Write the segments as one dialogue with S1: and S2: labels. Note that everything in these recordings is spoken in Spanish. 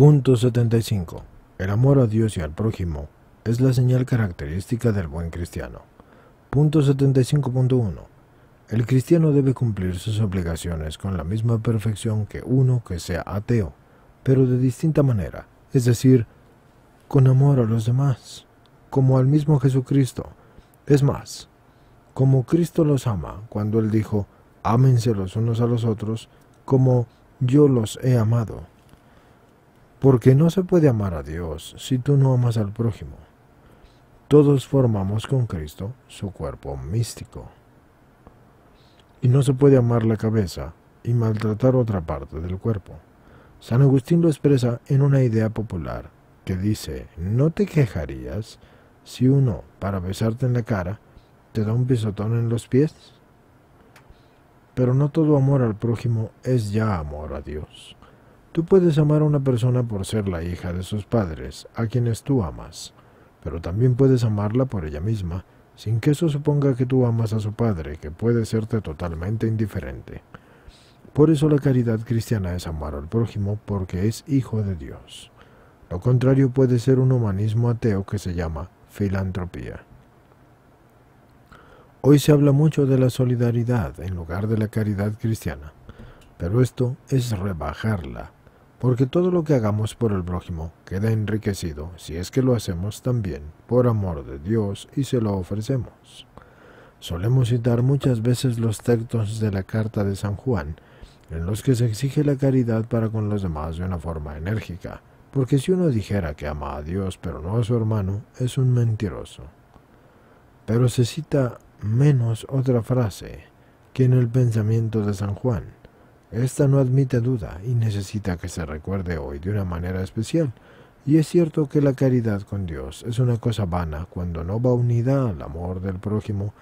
S1: Punto 75. El amor a Dios y al prójimo es la señal característica del buen cristiano. Punto 75.1. El cristiano debe cumplir sus obligaciones con la misma perfección que uno que sea ateo, pero de distinta manera, es decir, con amor a los demás, como al mismo Jesucristo. Es más, como Cristo los ama cuando Él dijo, ámense los unos a los otros, como yo los he amado. Porque no se puede amar a Dios si tú no amas al prójimo. Todos formamos con Cristo su cuerpo místico. Y no se puede amar la cabeza y maltratar otra parte del cuerpo. San Agustín lo expresa en una idea popular que dice, no te quejarías si uno, para besarte en la cara, te da un pisotón en los pies. Pero no todo amor al prójimo es ya amor a Dios. Tú puedes amar a una persona por ser la hija de sus padres, a quienes tú amas, pero también puedes amarla por ella misma, sin que eso suponga que tú amas a su padre, que puede serte totalmente indiferente. Por eso la caridad cristiana es amar al prójimo porque es hijo de Dios. Lo contrario puede ser un humanismo ateo que se llama filantropía. Hoy se habla mucho de la solidaridad en lugar de la caridad cristiana, pero esto es rebajarla porque todo lo que hagamos por el prójimo queda enriquecido si es que lo hacemos también por amor de Dios y se lo ofrecemos. Solemos citar muchas veces los textos de la carta de San Juan, en los que se exige la caridad para con los demás de una forma enérgica, porque si uno dijera que ama a Dios pero no a su hermano, es un mentiroso. Pero se cita menos otra frase que en el pensamiento de San Juan, esta no admite duda y necesita que se recuerde hoy de una manera especial. Y es cierto que la caridad con Dios es una cosa vana cuando no va unida al amor del prójimo,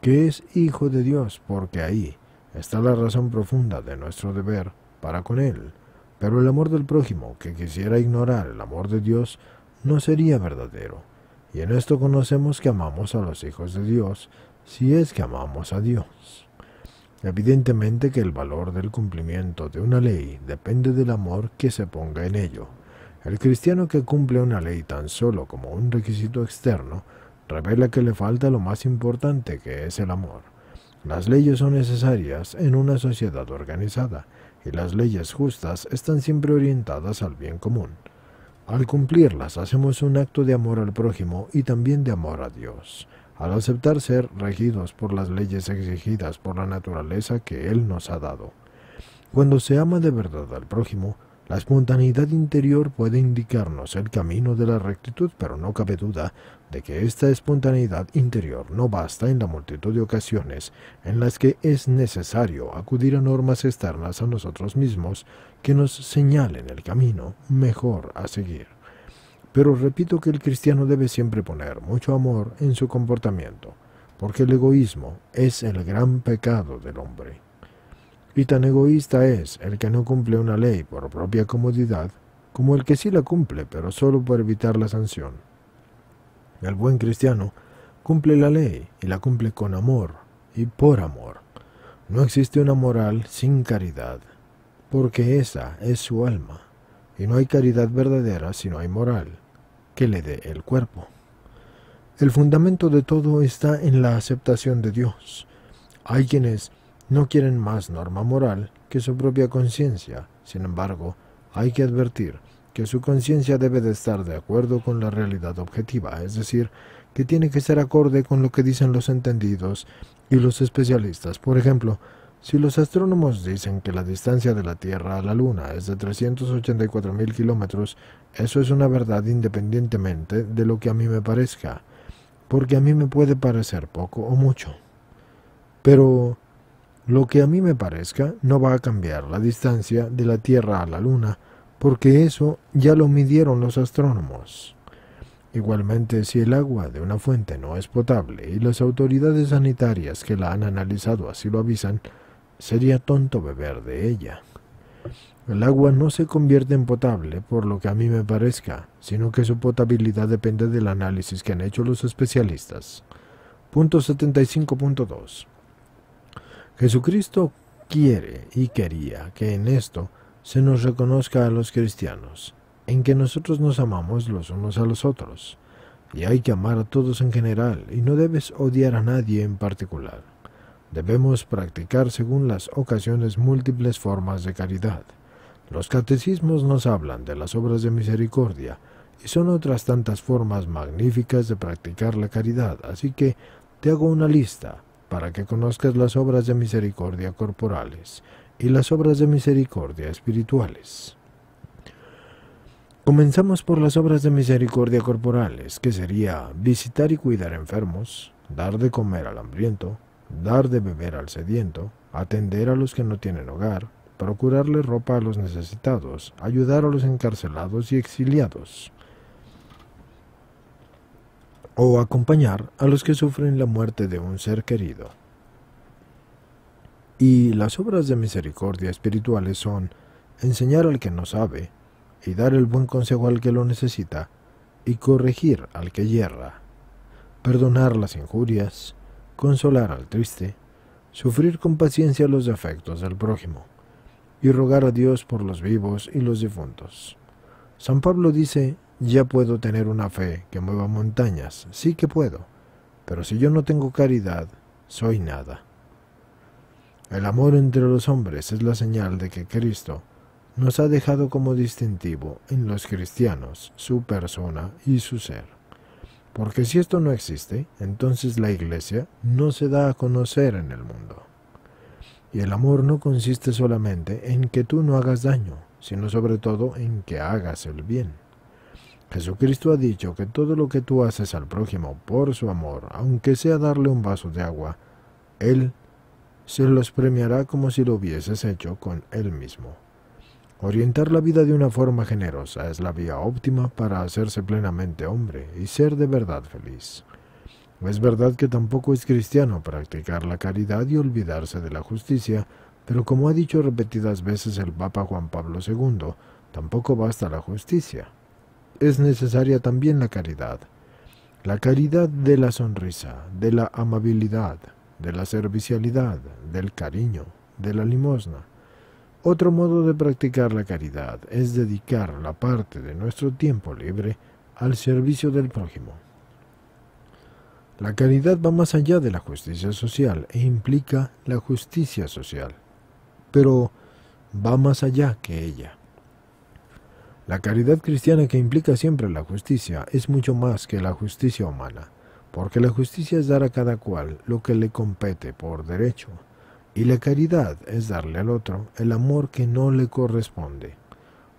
S1: que es hijo de Dios, porque ahí está la razón profunda de nuestro deber para con Él. Pero el amor del prójimo que quisiera ignorar el amor de Dios no sería verdadero. Y en esto conocemos que amamos a los hijos de Dios, si es que amamos a Dios. Evidentemente que el valor del cumplimiento de una ley depende del amor que se ponga en ello. El cristiano que cumple una ley tan solo como un requisito externo revela que le falta lo más importante que es el amor. Las leyes son necesarias en una sociedad organizada y las leyes justas están siempre orientadas al bien común. Al cumplirlas hacemos un acto de amor al prójimo y también de amor a Dios al aceptar ser regidos por las leyes exigidas por la naturaleza que Él nos ha dado. Cuando se ama de verdad al prójimo, la espontaneidad interior puede indicarnos el camino de la rectitud, pero no cabe duda de que esta espontaneidad interior no basta en la multitud de ocasiones en las que es necesario acudir a normas externas a nosotros mismos que nos señalen el camino mejor a seguir. Pero repito que el cristiano debe siempre poner mucho amor en su comportamiento, porque el egoísmo es el gran pecado del hombre. Y tan egoísta es el que no cumple una ley por propia comodidad, como el que sí la cumple, pero solo por evitar la sanción. El buen cristiano cumple la ley y la cumple con amor y por amor. No existe una moral sin caridad, porque esa es su alma, y no hay caridad verdadera si no hay moral que le dé el cuerpo. El fundamento de todo está en la aceptación de Dios. Hay quienes no quieren más norma moral que su propia conciencia. Sin embargo, hay que advertir que su conciencia debe de estar de acuerdo con la realidad objetiva, es decir, que tiene que ser acorde con lo que dicen los entendidos y los especialistas. Por ejemplo, si los astrónomos dicen que la distancia de la Tierra a la Luna es de 384.000 kilómetros, eso es una verdad independientemente de lo que a mí me parezca, porque a mí me puede parecer poco o mucho. Pero lo que a mí me parezca no va a cambiar la distancia de la Tierra a la Luna, porque eso ya lo midieron los astrónomos. Igualmente, si el agua de una fuente no es potable y las autoridades sanitarias que la han analizado así lo avisan, Sería tonto beber de ella. El agua no se convierte en potable por lo que a mí me parezca, sino que su potabilidad depende del análisis que han hecho los especialistas. Punto 75.2. Jesucristo quiere y quería que en esto se nos reconozca a los cristianos, en que nosotros nos amamos los unos a los otros, y hay que amar a todos en general, y no debes odiar a nadie en particular. Debemos practicar según las ocasiones múltiples formas de caridad. Los catecismos nos hablan de las obras de misericordia y son otras tantas formas magníficas de practicar la caridad, así que te hago una lista para que conozcas las obras de misericordia corporales y las obras de misericordia espirituales. Comenzamos por las obras de misericordia corporales, que sería visitar y cuidar enfermos, dar de comer al hambriento, dar de beber al sediento, atender a los que no tienen hogar, procurarle ropa a los necesitados, ayudar a los encarcelados y exiliados, o acompañar a los que sufren la muerte de un ser querido. Y las obras de misericordia espirituales son enseñar al que no sabe, y dar el buen consejo al que lo necesita, y corregir al que yerra, perdonar las injurias, consolar al triste, sufrir con paciencia los afectos del prójimo, y rogar a Dios por los vivos y los difuntos. San Pablo dice, ya puedo tener una fe que mueva montañas, sí que puedo, pero si yo no tengo caridad, soy nada. El amor entre los hombres es la señal de que Cristo nos ha dejado como distintivo en los cristianos su persona y su ser. Porque si esto no existe, entonces la iglesia no se da a conocer en el mundo. Y el amor no consiste solamente en que tú no hagas daño, sino sobre todo en que hagas el bien. Jesucristo ha dicho que todo lo que tú haces al prójimo por su amor, aunque sea darle un vaso de agua, Él se los premiará como si lo hubieses hecho con Él mismo. Orientar la vida de una forma generosa es la vía óptima para hacerse plenamente hombre y ser de verdad feliz. Es verdad que tampoco es cristiano practicar la caridad y olvidarse de la justicia, pero como ha dicho repetidas veces el Papa Juan Pablo II, tampoco basta la justicia. Es necesaria también la caridad. La caridad de la sonrisa, de la amabilidad, de la servicialidad, del cariño, de la limosna. Otro modo de practicar la caridad es dedicar la parte de nuestro tiempo libre al servicio del prójimo. La caridad va más allá de la justicia social e implica la justicia social, pero va más allá que ella. La caridad cristiana que implica siempre la justicia es mucho más que la justicia humana, porque la justicia es dar a cada cual lo que le compete por derecho, y la caridad es darle al otro el amor que no le corresponde,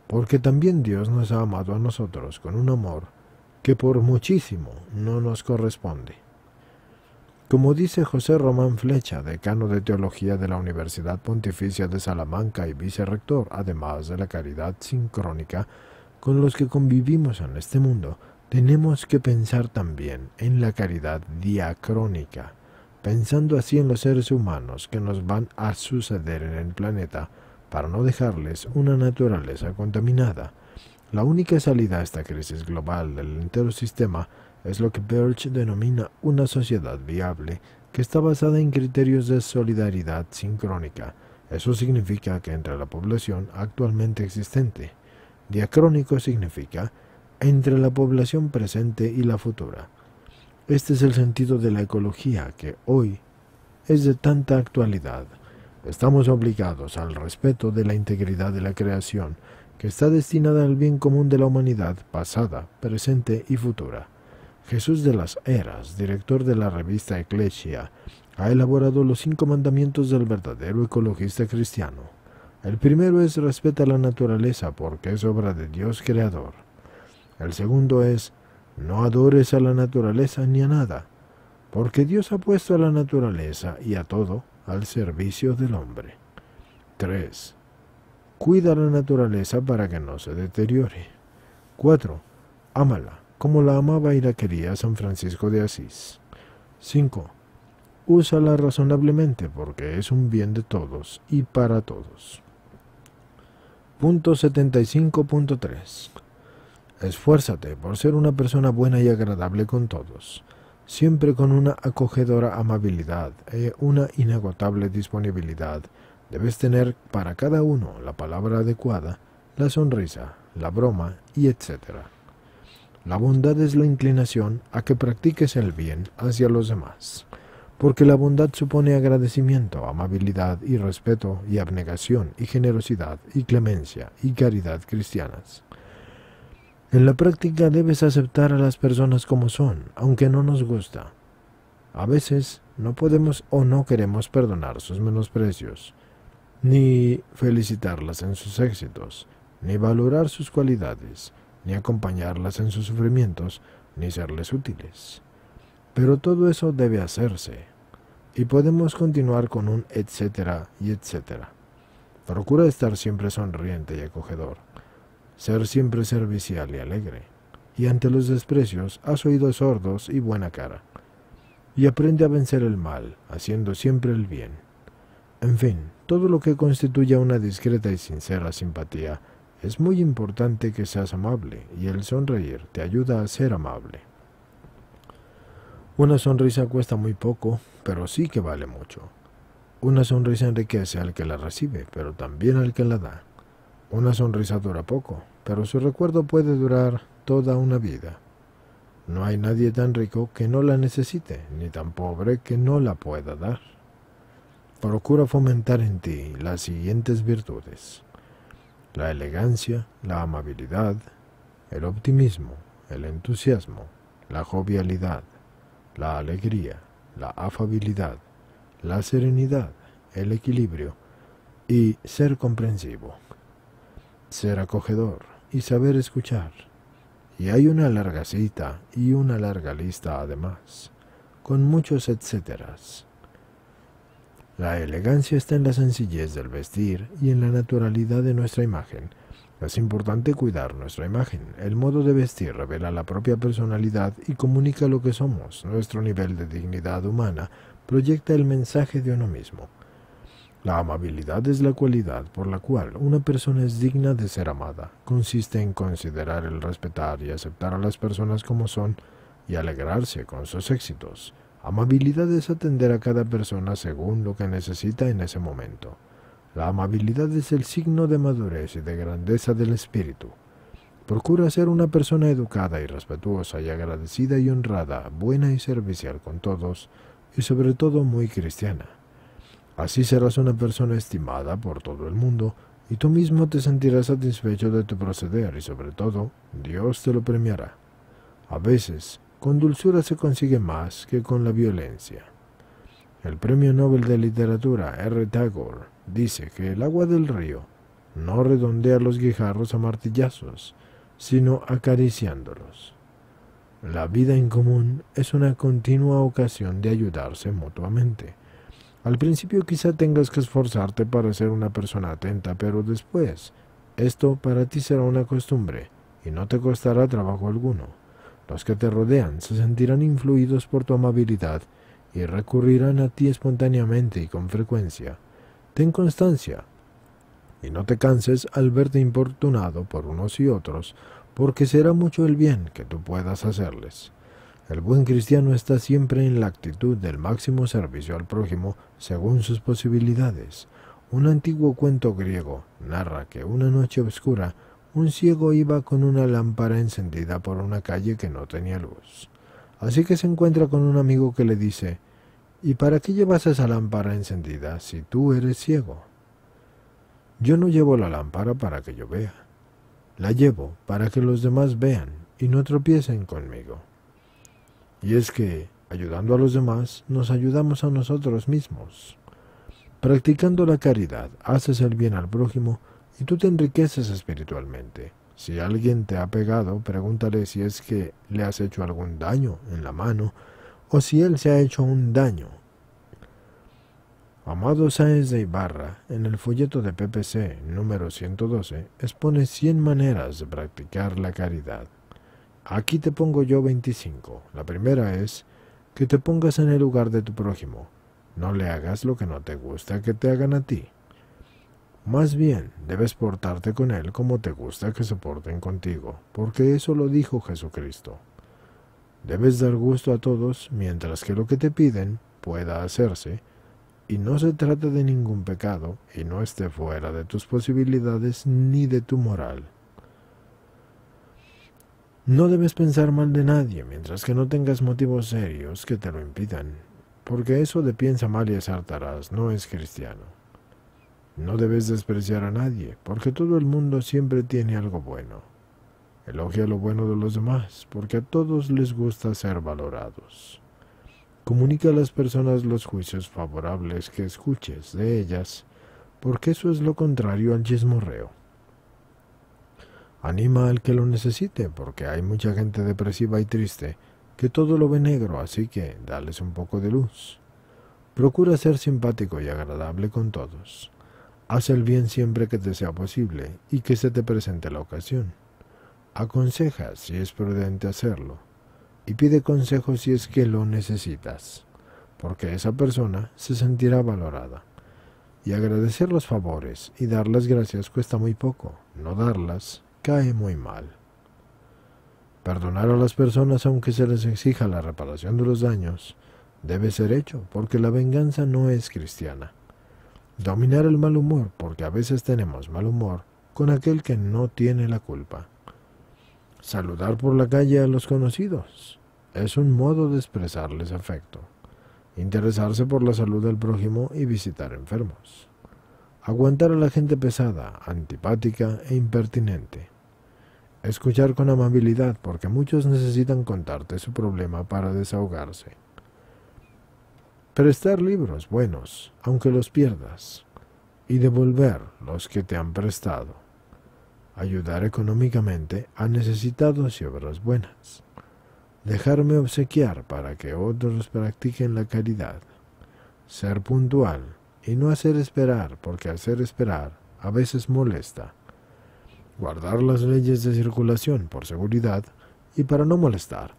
S1: porque también Dios nos ha amado a nosotros con un amor que por muchísimo no nos corresponde. Como dice José Román Flecha, decano de Teología de la Universidad Pontificia de Salamanca y vicerrector, además de la caridad sincrónica, con los que convivimos en este mundo, tenemos que pensar también en la caridad diacrónica, pensando así en los seres humanos que nos van a suceder en el planeta para no dejarles una naturaleza contaminada. La única salida a esta crisis global del entero sistema es lo que Birch denomina una sociedad viable, que está basada en criterios de solidaridad sincrónica. Eso significa que entre la población actualmente existente. Diacrónico significa entre la población presente y la futura. Este es el sentido de la ecología que hoy es de tanta actualidad. Estamos obligados al respeto de la integridad de la creación, que está destinada al bien común de la humanidad pasada, presente y futura. Jesús de las Eras, director de la revista Ecclesia, ha elaborado los cinco mandamientos del verdadero ecologista cristiano. El primero es respeta la naturaleza porque es obra de Dios creador. El segundo es no adores a la naturaleza ni a nada, porque Dios ha puesto a la naturaleza y a todo al servicio del hombre. 3. Cuida la naturaleza para que no se deteriore. 4. Ámala, como la amaba y la quería San Francisco de Asís. 5. Úsala razonablemente porque es un bien de todos y para todos. Punto 75.3 Esfuérzate por ser una persona buena y agradable con todos, siempre con una acogedora amabilidad y e una inagotable disponibilidad. Debes tener para cada uno la palabra adecuada, la sonrisa, la broma y etc. La bondad es la inclinación a que practiques el bien hacia los demás, porque la bondad supone agradecimiento, amabilidad y respeto y abnegación y generosidad y clemencia y caridad cristianas. En la práctica debes aceptar a las personas como son, aunque no nos gusta. A veces no podemos o no queremos perdonar sus menosprecios, ni felicitarlas en sus éxitos, ni valorar sus cualidades, ni acompañarlas en sus sufrimientos, ni serles útiles. Pero todo eso debe hacerse, y podemos continuar con un etcétera y etcétera. Procura estar siempre sonriente y acogedor ser siempre servicial y alegre, y ante los desprecios has oídos sordos y buena cara, y aprende a vencer el mal, haciendo siempre el bien. En fin, todo lo que constituya una discreta y sincera simpatía, es muy importante que seas amable, y el sonreír te ayuda a ser amable. Una sonrisa cuesta muy poco, pero sí que vale mucho. Una sonrisa enriquece al que la recibe, pero también al que la da. Una sonrisa dura poco, pero su recuerdo puede durar toda una vida. No hay nadie tan rico que no la necesite, ni tan pobre que no la pueda dar. Procura fomentar en ti las siguientes virtudes. La elegancia, la amabilidad, el optimismo, el entusiasmo, la jovialidad, la alegría, la afabilidad, la serenidad, el equilibrio y ser comprensivo ser acogedor y saber escuchar. Y hay una larga cita y una larga lista además, con muchos etcéteras. La elegancia está en la sencillez del vestir y en la naturalidad de nuestra imagen. Es importante cuidar nuestra imagen. El modo de vestir revela la propia personalidad y comunica lo que somos. Nuestro nivel de dignidad humana proyecta el mensaje de uno mismo. La amabilidad es la cualidad por la cual una persona es digna de ser amada. Consiste en considerar el respetar y aceptar a las personas como son y alegrarse con sus éxitos. Amabilidad es atender a cada persona según lo que necesita en ese momento. La amabilidad es el signo de madurez y de grandeza del espíritu. Procura ser una persona educada y respetuosa y agradecida y honrada, buena y servicial con todos, y sobre todo muy cristiana. Así serás una persona estimada por todo el mundo y tú mismo te sentirás satisfecho de tu proceder y sobre todo Dios te lo premiará. A veces, con dulzura se consigue más que con la violencia. El Premio Nobel de Literatura R. Tagore dice que el agua del río no redondea los guijarros a martillazos, sino acariciándolos. La vida en común es una continua ocasión de ayudarse mutuamente al principio quizá tengas que esforzarte para ser una persona atenta, pero después, esto para ti será una costumbre y no te costará trabajo alguno. Los que te rodean se sentirán influidos por tu amabilidad y recurrirán a ti espontáneamente y con frecuencia. Ten constancia y no te canses al verte importunado por unos y otros, porque será mucho el bien que tú puedas hacerles. El buen cristiano está siempre en la actitud del máximo servicio al prójimo según sus posibilidades. Un antiguo cuento griego narra que una noche oscura un ciego iba con una lámpara encendida por una calle que no tenía luz. Así que se encuentra con un amigo que le dice, ¿Y para qué llevas esa lámpara encendida si tú eres ciego? Yo no llevo la lámpara para que yo vea. La llevo para que los demás vean y no tropiecen conmigo. Y es que, ayudando a los demás, nos ayudamos a nosotros mismos. Practicando la caridad, haces el bien al prójimo y tú te enriqueces espiritualmente. Si alguien te ha pegado, pregúntale si es que le has hecho algún daño en la mano o si él se ha hecho un daño. Amado Sáenz de Ibarra, en el folleto de PPC número 112, expone 100 maneras de practicar la caridad. Aquí te pongo yo veinticinco. La primera es que te pongas en el lugar de tu prójimo. No le hagas lo que no te gusta que te hagan a ti. Más bien, debes portarte con él como te gusta que se porten contigo, porque eso lo dijo Jesucristo. Debes dar gusto a todos mientras que lo que te piden pueda hacerse, y no se trata de ningún pecado y no esté fuera de tus posibilidades ni de tu moral. No debes pensar mal de nadie mientras que no tengas motivos serios que te lo impidan, porque eso de piensa mal y hartarás no es cristiano. No debes despreciar a nadie, porque todo el mundo siempre tiene algo bueno. Elogia lo bueno de los demás, porque a todos les gusta ser valorados. Comunica a las personas los juicios favorables que escuches de ellas, porque eso es lo contrario al chismorreo. Anima al que lo necesite, porque hay mucha gente depresiva y triste que todo lo ve negro, así que dales un poco de luz. Procura ser simpático y agradable con todos. Haz el bien siempre que te sea posible y que se te presente la ocasión. Aconseja si es prudente hacerlo y pide consejo si es que lo necesitas, porque esa persona se sentirá valorada. Y agradecer los favores y dar las gracias cuesta muy poco, no darlas cae muy mal. Perdonar a las personas aunque se les exija la reparación de los daños debe ser hecho porque la venganza no es cristiana. Dominar el mal humor porque a veces tenemos mal humor con aquel que no tiene la culpa. Saludar por la calle a los conocidos es un modo de expresarles afecto. Interesarse por la salud del prójimo y visitar enfermos aguantar a la gente pesada, antipática e impertinente. Escuchar con amabilidad porque muchos necesitan contarte su problema para desahogarse. Prestar libros buenos, aunque los pierdas, y devolver los que te han prestado. Ayudar económicamente a necesitados y obras buenas. Dejarme obsequiar para que otros practiquen la caridad. Ser puntual y no hacer esperar, porque hacer esperar a veces molesta. Guardar las leyes de circulación por seguridad y para no molestar.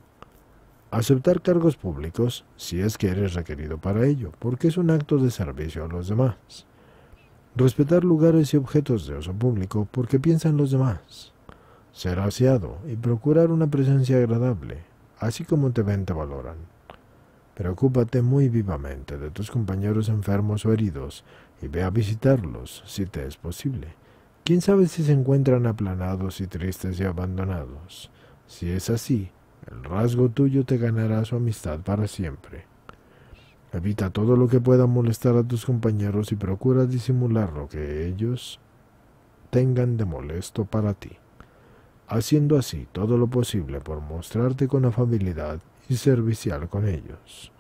S1: Aceptar cargos públicos si es que eres requerido para ello, porque es un acto de servicio a los demás. Respetar lugares y objetos de uso público porque piensan los demás. Ser aseado y procurar una presencia agradable, así como te ven te valoran. Preocúpate muy vivamente de tus compañeros enfermos o heridos y ve a visitarlos si te es posible. ¿Quién sabe si se encuentran aplanados y tristes y abandonados? Si es así, el rasgo tuyo te ganará su amistad para siempre. Evita todo lo que pueda molestar a tus compañeros y procura disimular lo que ellos tengan de molesto para ti, haciendo así todo lo posible por mostrarte con afabilidad y servicial con ellos.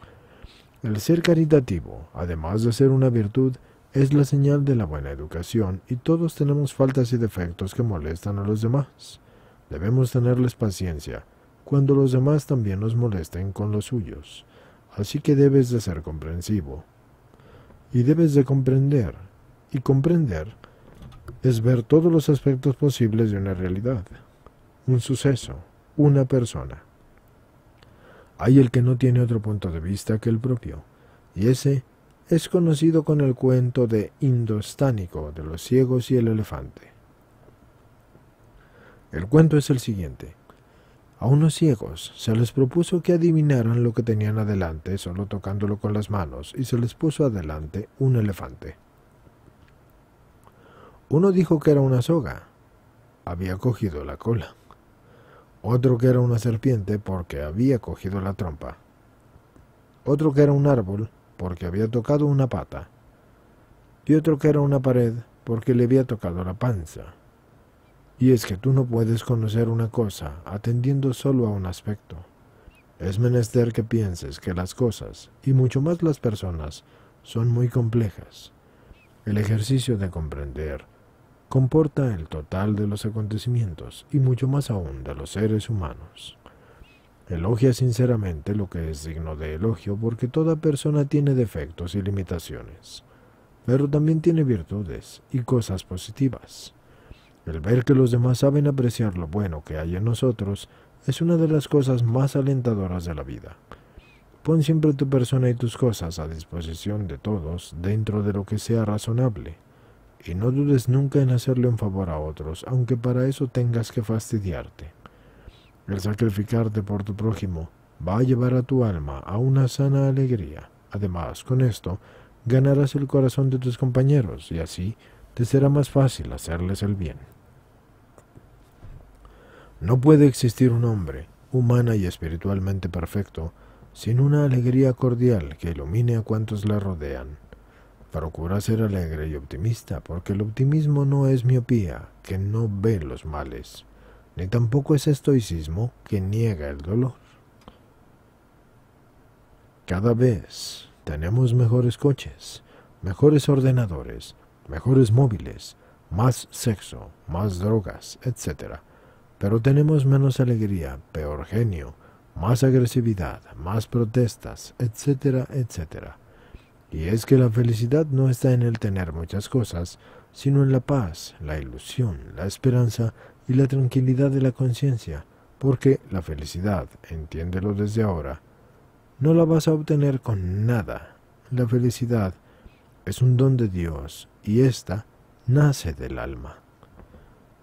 S1: El ser caritativo, además de ser una virtud, es la señal de la buena educación y todos tenemos faltas y defectos que molestan a los demás. Debemos tenerles paciencia cuando los demás también nos molesten con los suyos. Así que debes de ser comprensivo. Y debes de comprender. Y comprender es ver todos los aspectos posibles de una realidad, un suceso, una persona. Hay el que no tiene otro punto de vista que el propio, y ese es conocido con el cuento de Indostánico de los ciegos y el elefante. El cuento es el siguiente. A unos ciegos se les propuso que adivinaran lo que tenían adelante solo tocándolo con las manos y se les puso adelante un elefante. Uno dijo que era una soga. Había cogido la cola otro que era una serpiente porque había cogido la trompa, otro que era un árbol porque había tocado una pata, y otro que era una pared porque le había tocado la panza. Y es que tú no puedes conocer una cosa atendiendo solo a un aspecto. Es menester que pienses que las cosas, y mucho más las personas, son muy complejas. El ejercicio de comprender comporta el total de los acontecimientos y mucho más aún de los seres humanos. Elogia sinceramente lo que es digno de elogio porque toda persona tiene defectos y limitaciones, pero también tiene virtudes y cosas positivas. El ver que los demás saben apreciar lo bueno que hay en nosotros es una de las cosas más alentadoras de la vida. Pon siempre tu persona y tus cosas a disposición de todos dentro de lo que sea razonable y no dudes nunca en hacerle un favor a otros, aunque para eso tengas que fastidiarte. El sacrificarte por tu prójimo va a llevar a tu alma a una sana alegría. Además, con esto, ganarás el corazón de tus compañeros y así te será más fácil hacerles el bien. No puede existir un hombre, humana y espiritualmente perfecto, sin una alegría cordial que ilumine a cuantos la rodean. Procura ser alegre y optimista, porque el optimismo no es miopía, que no ve los males, ni tampoco es estoicismo, que niega el dolor. Cada vez tenemos mejores coches, mejores ordenadores, mejores móviles, más sexo, más drogas, etc. Pero tenemos menos alegría, peor genio, más agresividad, más protestas, etcétera, etcétera. Y es que la felicidad no está en el tener muchas cosas, sino en la paz, la ilusión, la esperanza y la tranquilidad de la conciencia, porque la felicidad, entiéndelo desde ahora, no la vas a obtener con nada. La felicidad es un don de Dios y ésta nace del alma.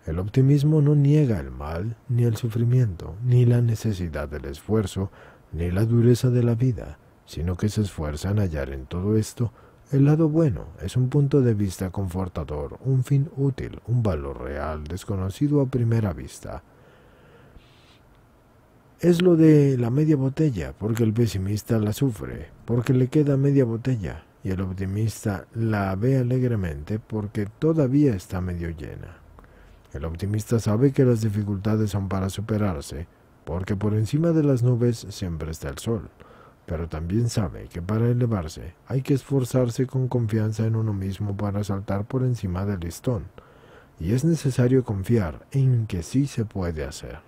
S1: El optimismo no niega el mal, ni el sufrimiento, ni la necesidad del esfuerzo, ni la dureza de la vida, sino que se esfuerzan a hallar en todo esto el lado bueno, es un punto de vista confortador, un fin útil, un valor real, desconocido a primera vista. Es lo de la media botella, porque el pesimista la sufre, porque le queda media botella, y el optimista la ve alegremente porque todavía está medio llena. El optimista sabe que las dificultades son para superarse, porque por encima de las nubes siempre está el sol pero también sabe que para elevarse hay que esforzarse con confianza en uno mismo para saltar por encima del listón, y es necesario confiar en que sí se puede hacer.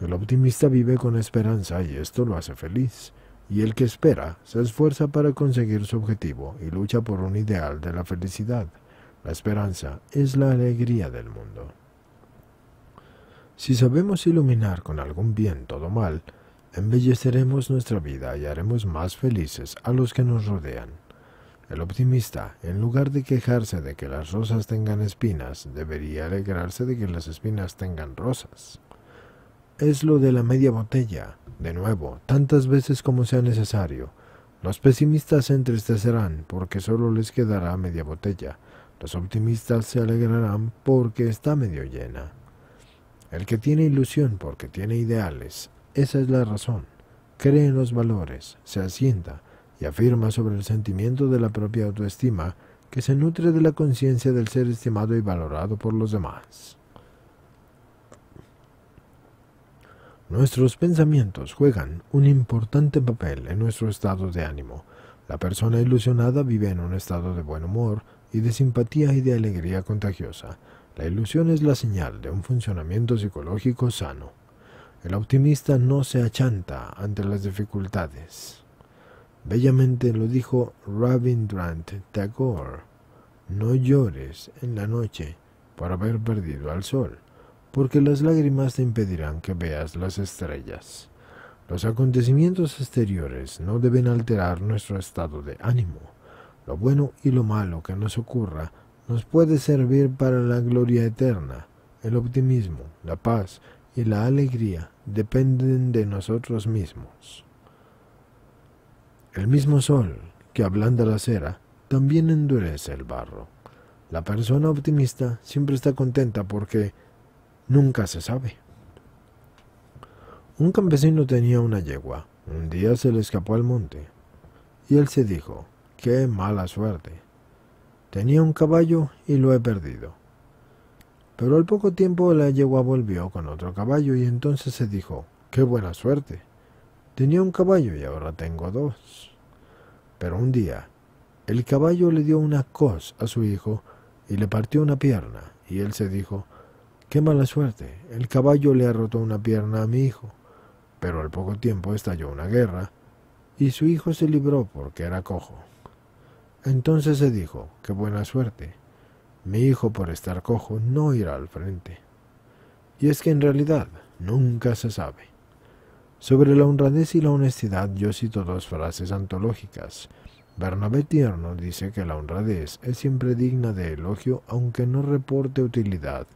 S1: El optimista vive con esperanza y esto lo hace feliz, y el que espera se esfuerza para conseguir su objetivo y lucha por un ideal de la felicidad. La esperanza es la alegría del mundo. Si sabemos iluminar con algún bien todo mal, embelleceremos nuestra vida y haremos más felices a los que nos rodean. El optimista, en lugar de quejarse de que las rosas tengan espinas, debería alegrarse de que las espinas tengan rosas. Es lo de la media botella, de nuevo, tantas veces como sea necesario. Los pesimistas se entristecerán porque solo les quedará media botella. Los optimistas se alegrarán porque está medio llena. El que tiene ilusión porque tiene ideales esa es la razón. Cree en los valores, se asienta y afirma sobre el sentimiento de la propia autoestima que se nutre de la conciencia del ser estimado y valorado por los demás. Nuestros pensamientos juegan un importante papel en nuestro estado de ánimo. La persona ilusionada vive en un estado de buen humor y de simpatía y de alegría contagiosa. La ilusión es la señal de un funcionamiento psicológico sano. El optimista no se achanta ante las dificultades. Bellamente lo dijo Rabindranath Tagore. No llores en la noche por haber perdido al sol, porque las lágrimas te impedirán que veas las estrellas. Los acontecimientos exteriores no deben alterar nuestro estado de ánimo. Lo bueno y lo malo que nos ocurra nos puede servir para la gloria eterna, el optimismo, la paz, y la alegría dependen de nosotros mismos. El mismo sol que ablanda la cera también endurece el barro. La persona optimista siempre está contenta porque nunca se sabe. Un campesino tenía una yegua. Un día se le escapó al monte. Y él se dijo, qué mala suerte. Tenía un caballo y lo he perdido. Pero al poco tiempo la yegua volvió con otro caballo y entonces se dijo, ¡qué buena suerte! Tenía un caballo y ahora tengo dos. Pero un día, el caballo le dio una cos a su hijo y le partió una pierna, y él se dijo, ¡qué mala suerte! El caballo le ha roto una pierna a mi hijo. Pero al poco tiempo estalló una guerra, y su hijo se libró porque era cojo. Entonces se dijo, ¡qué buena suerte! Mi hijo, por estar cojo, no irá al frente. Y es que en realidad nunca se sabe. Sobre la honradez y la honestidad yo cito dos frases antológicas. Bernabé Tierno dice que la honradez es siempre digna de elogio aunque no reporte utilidad,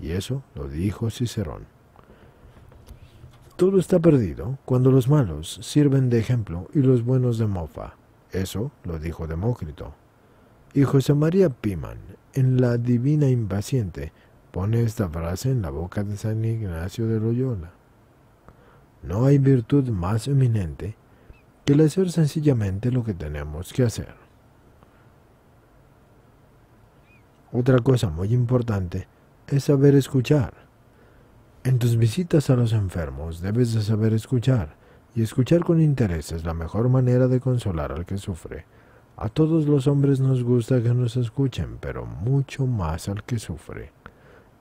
S1: y eso lo dijo Cicerón. Todo está perdido cuando los malos sirven de ejemplo y los buenos de mofa. Eso lo dijo Demócrito. Y José María Piman, en la divina impaciente. Pone esta frase en la boca de San Ignacio de Loyola. No hay virtud más eminente que el hacer sencillamente lo que tenemos que hacer. Otra cosa muy importante es saber escuchar. En tus visitas a los enfermos debes de saber escuchar, y escuchar con interés es la mejor manera de consolar al que sufre. A todos los hombres nos gusta que nos escuchen, pero mucho más al que sufre.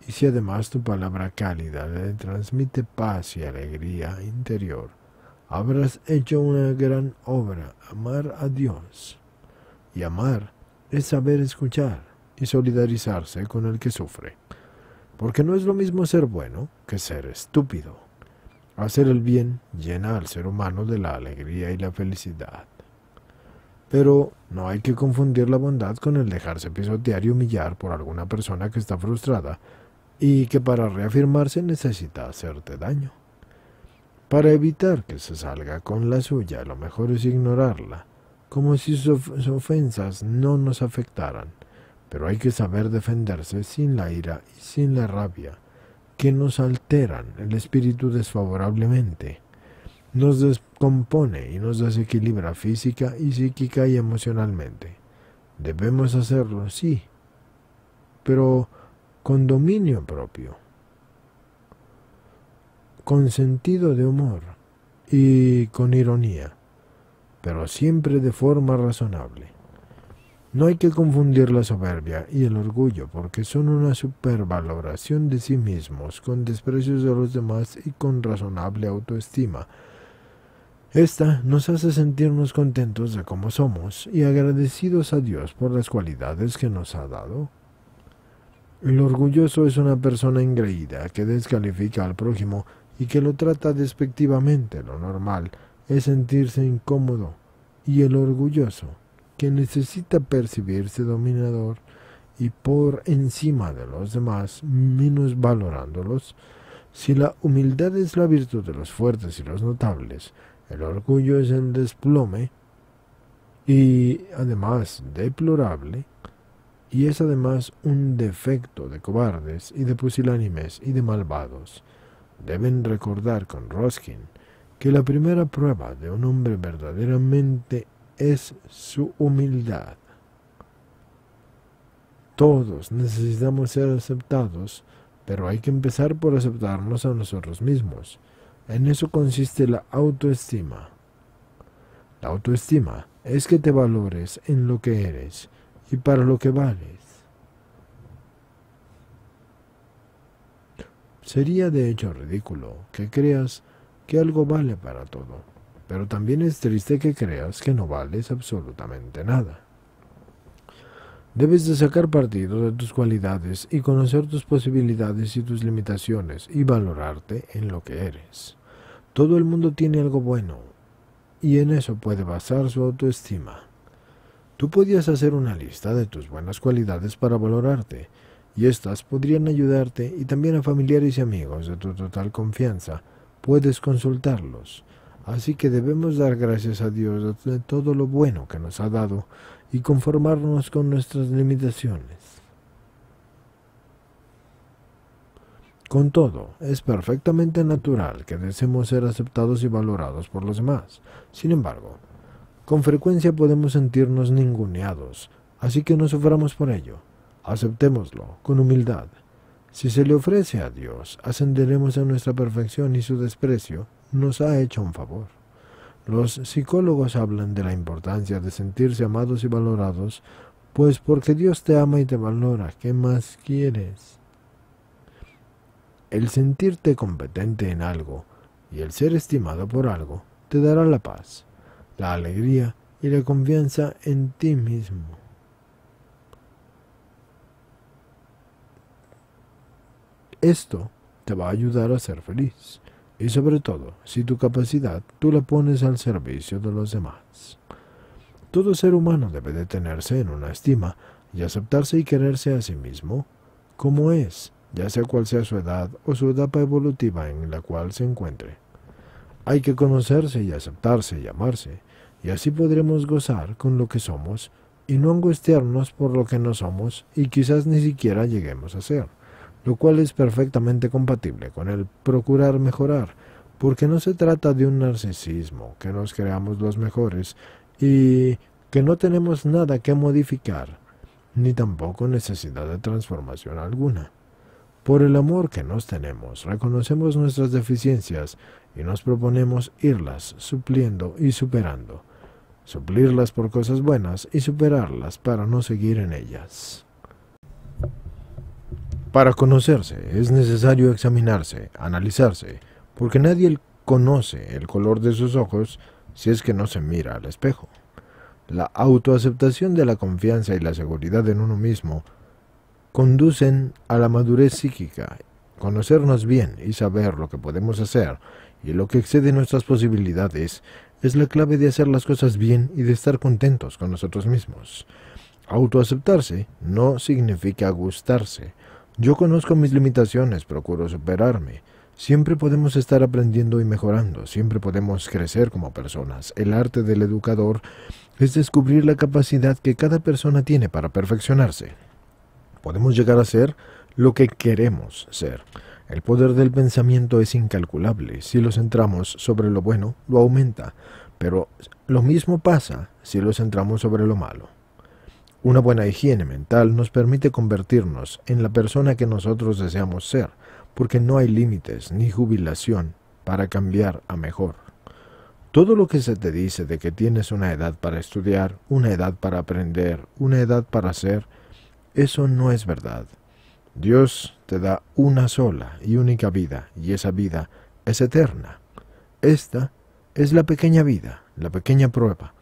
S1: Y si además tu palabra cálida le transmite paz y alegría interior, habrás hecho una gran obra, amar a Dios. Y amar es saber escuchar y solidarizarse con el que sufre. Porque no es lo mismo ser bueno que ser estúpido. Hacer el bien llena al ser humano de la alegría y la felicidad. Pero no hay que confundir la bondad con el dejarse pisotear y humillar por alguna persona que está frustrada y que para reafirmarse necesita hacerte daño. Para evitar que se salga con la suya, lo mejor es ignorarla, como si sus ofensas no nos afectaran, pero hay que saber defenderse sin la ira y sin la rabia, que nos alteran el espíritu desfavorablemente nos descompone y nos desequilibra física y psíquica y emocionalmente. Debemos hacerlo, sí, pero con dominio propio, con sentido de humor y con ironía, pero siempre de forma razonable. No hay que confundir la soberbia y el orgullo porque son una supervaloración de sí mismos, con desprecios de los demás y con razonable autoestima, esta nos hace sentirnos contentos de cómo somos y agradecidos a Dios por las cualidades que nos ha dado. El orgulloso es una persona engreída que descalifica al prójimo y que lo trata despectivamente. Lo normal es sentirse incómodo y el orgulloso, que necesita percibirse dominador y por encima de los demás, menos valorándolos, si la humildad es la virtud de los fuertes y los notables, el orgullo es el desplome y además deplorable y es además un defecto de cobardes y de pusilánimes y de malvados. Deben recordar con Roskin que la primera prueba de un hombre verdaderamente es su humildad. Todos necesitamos ser aceptados, pero hay que empezar por aceptarnos a nosotros mismos. En eso consiste la autoestima. La autoestima es que te valores en lo que eres y para lo que vales. Sería de hecho ridículo que creas que algo vale para todo, pero también es triste que creas que no vales absolutamente nada. Debes de sacar partido de tus cualidades y conocer tus posibilidades y tus limitaciones y valorarte en lo que eres. Todo el mundo tiene algo bueno y en eso puede basar su autoestima. Tú podías hacer una lista de tus buenas cualidades para valorarte y éstas podrían ayudarte y también a familiares y amigos de tu total confianza. Puedes consultarlos. Así que debemos dar gracias a Dios de todo lo bueno que nos ha dado y conformarnos con nuestras limitaciones. Con todo, es perfectamente natural que deseemos ser aceptados y valorados por los demás. Sin embargo, con frecuencia podemos sentirnos ninguneados, así que no suframos por ello. Aceptémoslo con humildad. Si se le ofrece a Dios, ascenderemos a nuestra perfección y su desprecio nos ha hecho un favor. Los psicólogos hablan de la importancia de sentirse amados y valorados, pues porque Dios te ama y te valora, ¿qué más quieres? El sentirte competente en algo y el ser estimado por algo te dará la paz, la alegría y la confianza en ti mismo. Esto te va a ayudar a ser feliz y sobre todo si tu capacidad tú la pones al servicio de los demás. Todo ser humano debe detenerse tenerse en una estima y aceptarse y quererse a sí mismo como es, ya sea cual sea su edad o su etapa evolutiva en la cual se encuentre. Hay que conocerse y aceptarse y amarse, y así podremos gozar con lo que somos y no angustiarnos por lo que no somos y quizás ni siquiera lleguemos a ser lo cual es perfectamente compatible con el procurar mejorar, porque no se trata de un narcisismo, que nos creamos los mejores y que no tenemos nada que modificar, ni tampoco necesidad de transformación alguna. Por el amor que nos tenemos, reconocemos nuestras deficiencias y nos proponemos irlas supliendo y superando, suplirlas por cosas buenas y superarlas para no seguir en ellas. Para conocerse es necesario examinarse, analizarse, porque nadie conoce el color de sus ojos si es que no se mira al espejo. La autoaceptación de la confianza y la seguridad en uno mismo conducen a la madurez psíquica. Conocernos bien y saber lo que podemos hacer y lo que excede nuestras posibilidades es la clave de hacer las cosas bien y de estar contentos con nosotros mismos. Autoaceptarse no significa gustarse, yo conozco mis limitaciones, procuro superarme. Siempre podemos estar aprendiendo y mejorando, siempre podemos crecer como personas. El arte del educador es descubrir la capacidad que cada persona tiene para perfeccionarse. Podemos llegar a ser lo que queremos ser. El poder del pensamiento es incalculable. Si lo centramos sobre lo bueno, lo aumenta. Pero lo mismo pasa si lo centramos sobre lo malo. Una buena higiene mental nos permite convertirnos en la persona que nosotros deseamos ser, porque no hay límites ni jubilación para cambiar a mejor. Todo lo que se te dice de que tienes una edad para estudiar, una edad para aprender, una edad para ser, eso no es verdad. Dios te da una sola y única vida, y esa vida es eterna. Esta es la pequeña vida, la pequeña prueba.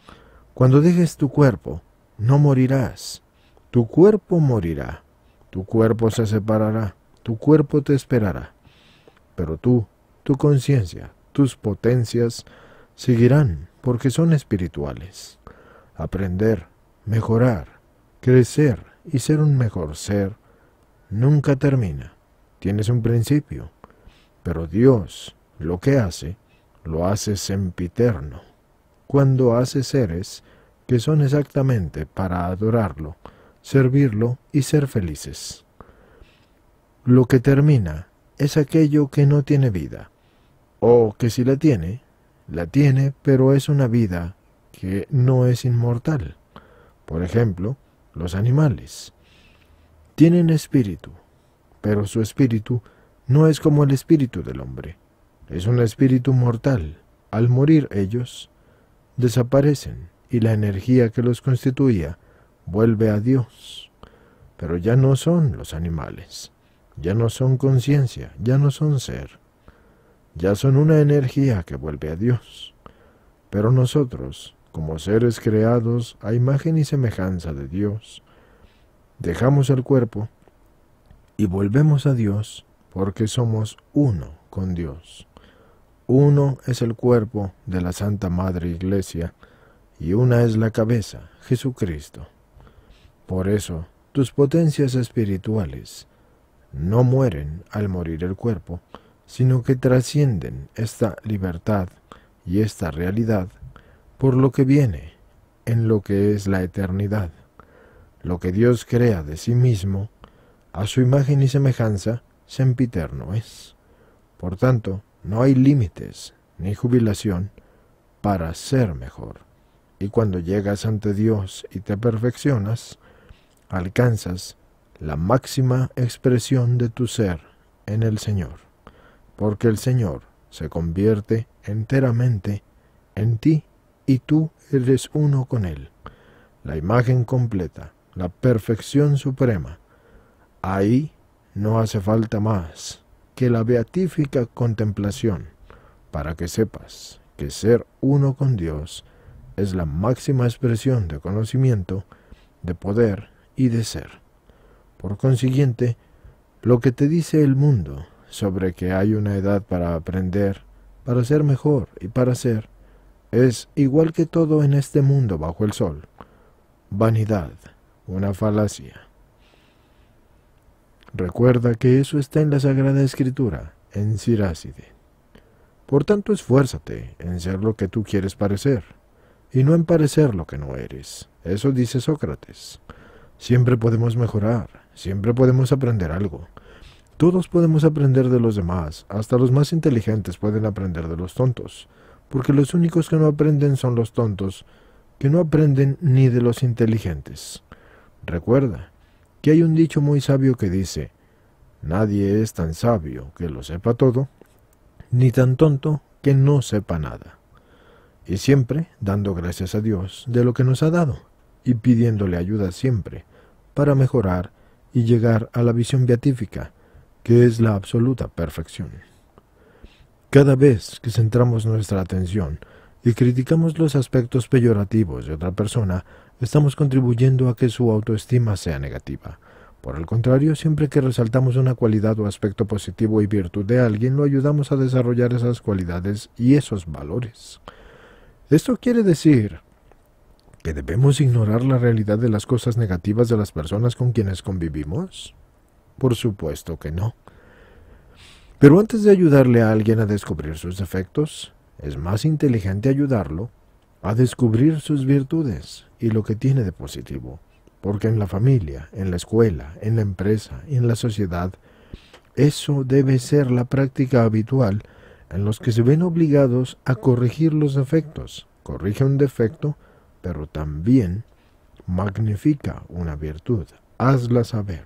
S1: Cuando dejes tu cuerpo, no morirás. Tu cuerpo morirá, tu cuerpo se separará, tu cuerpo te esperará. Pero tú, tu conciencia, tus potencias seguirán porque son espirituales. Aprender, mejorar, crecer y ser un mejor ser nunca termina. Tienes un principio, pero Dios lo que hace, lo hace sempiterno. Cuando hace seres, que son exactamente para adorarlo, servirlo y ser felices. Lo que termina es aquello que no tiene vida, o que si la tiene, la tiene, pero es una vida que no es inmortal. Por ejemplo, los animales. Tienen espíritu, pero su espíritu no es como el espíritu del hombre. Es un espíritu mortal. Al morir ellos, desaparecen y la energía que los constituía vuelve a Dios. Pero ya no son los animales, ya no son conciencia, ya no son ser, ya son una energía que vuelve a Dios. Pero nosotros, como seres creados a imagen y semejanza de Dios, dejamos el cuerpo y volvemos a Dios porque somos uno con Dios. Uno es el cuerpo de la Santa Madre Iglesia, y una es la cabeza, Jesucristo. Por eso, tus potencias espirituales no mueren al morir el cuerpo, sino que trascienden esta libertad y esta realidad por lo que viene, en lo que es la eternidad. Lo que Dios crea de sí mismo, a su imagen y semejanza, sempiterno es. Por tanto, no hay límites ni jubilación para ser mejor y cuando llegas ante Dios y te perfeccionas, alcanzas la máxima expresión de tu ser en el Señor, porque el Señor se convierte enteramente en ti y tú eres uno con Él. La imagen completa, la perfección suprema. Ahí no hace falta más que la beatífica contemplación para que sepas que ser uno con Dios es la máxima expresión de conocimiento, de poder y de ser. Por consiguiente, lo que te dice el mundo sobre que hay una edad para aprender, para ser mejor y para ser, es igual que todo en este mundo bajo el sol. Vanidad, una falacia. Recuerda que eso está en la Sagrada Escritura, en Siráside. Por tanto, esfuérzate en ser lo que tú quieres parecer y no en parecer lo que no eres. Eso dice Sócrates. Siempre podemos mejorar, siempre podemos aprender algo. Todos podemos aprender de los demás, hasta los más inteligentes pueden aprender de los tontos, porque los únicos que no aprenden son los tontos, que no aprenden ni de los inteligentes. Recuerda que hay un dicho muy sabio que dice, nadie es tan sabio que lo sepa todo, ni tan tonto que no sepa nada y siempre dando gracias a Dios de lo que nos ha dado y pidiéndole ayuda siempre para mejorar y llegar a la visión beatífica, que es la absoluta perfección. Cada vez que centramos nuestra atención y criticamos los aspectos peyorativos de otra persona, estamos contribuyendo a que su autoestima sea negativa. Por el contrario, siempre que resaltamos una cualidad o aspecto positivo y virtud de alguien, lo ayudamos a desarrollar esas cualidades y esos valores. Esto quiere decir que debemos ignorar la realidad de las cosas negativas de las personas con quienes convivimos. Por supuesto que no. Pero antes de ayudarle a alguien a descubrir sus defectos, es más inteligente ayudarlo a descubrir sus virtudes y lo que tiene de positivo, porque en la familia, en la escuela, en la empresa, y en la sociedad, eso debe ser la práctica habitual en los que se ven obligados a corregir los defectos. Corrige un defecto, pero también magnifica una virtud. Hazla saber.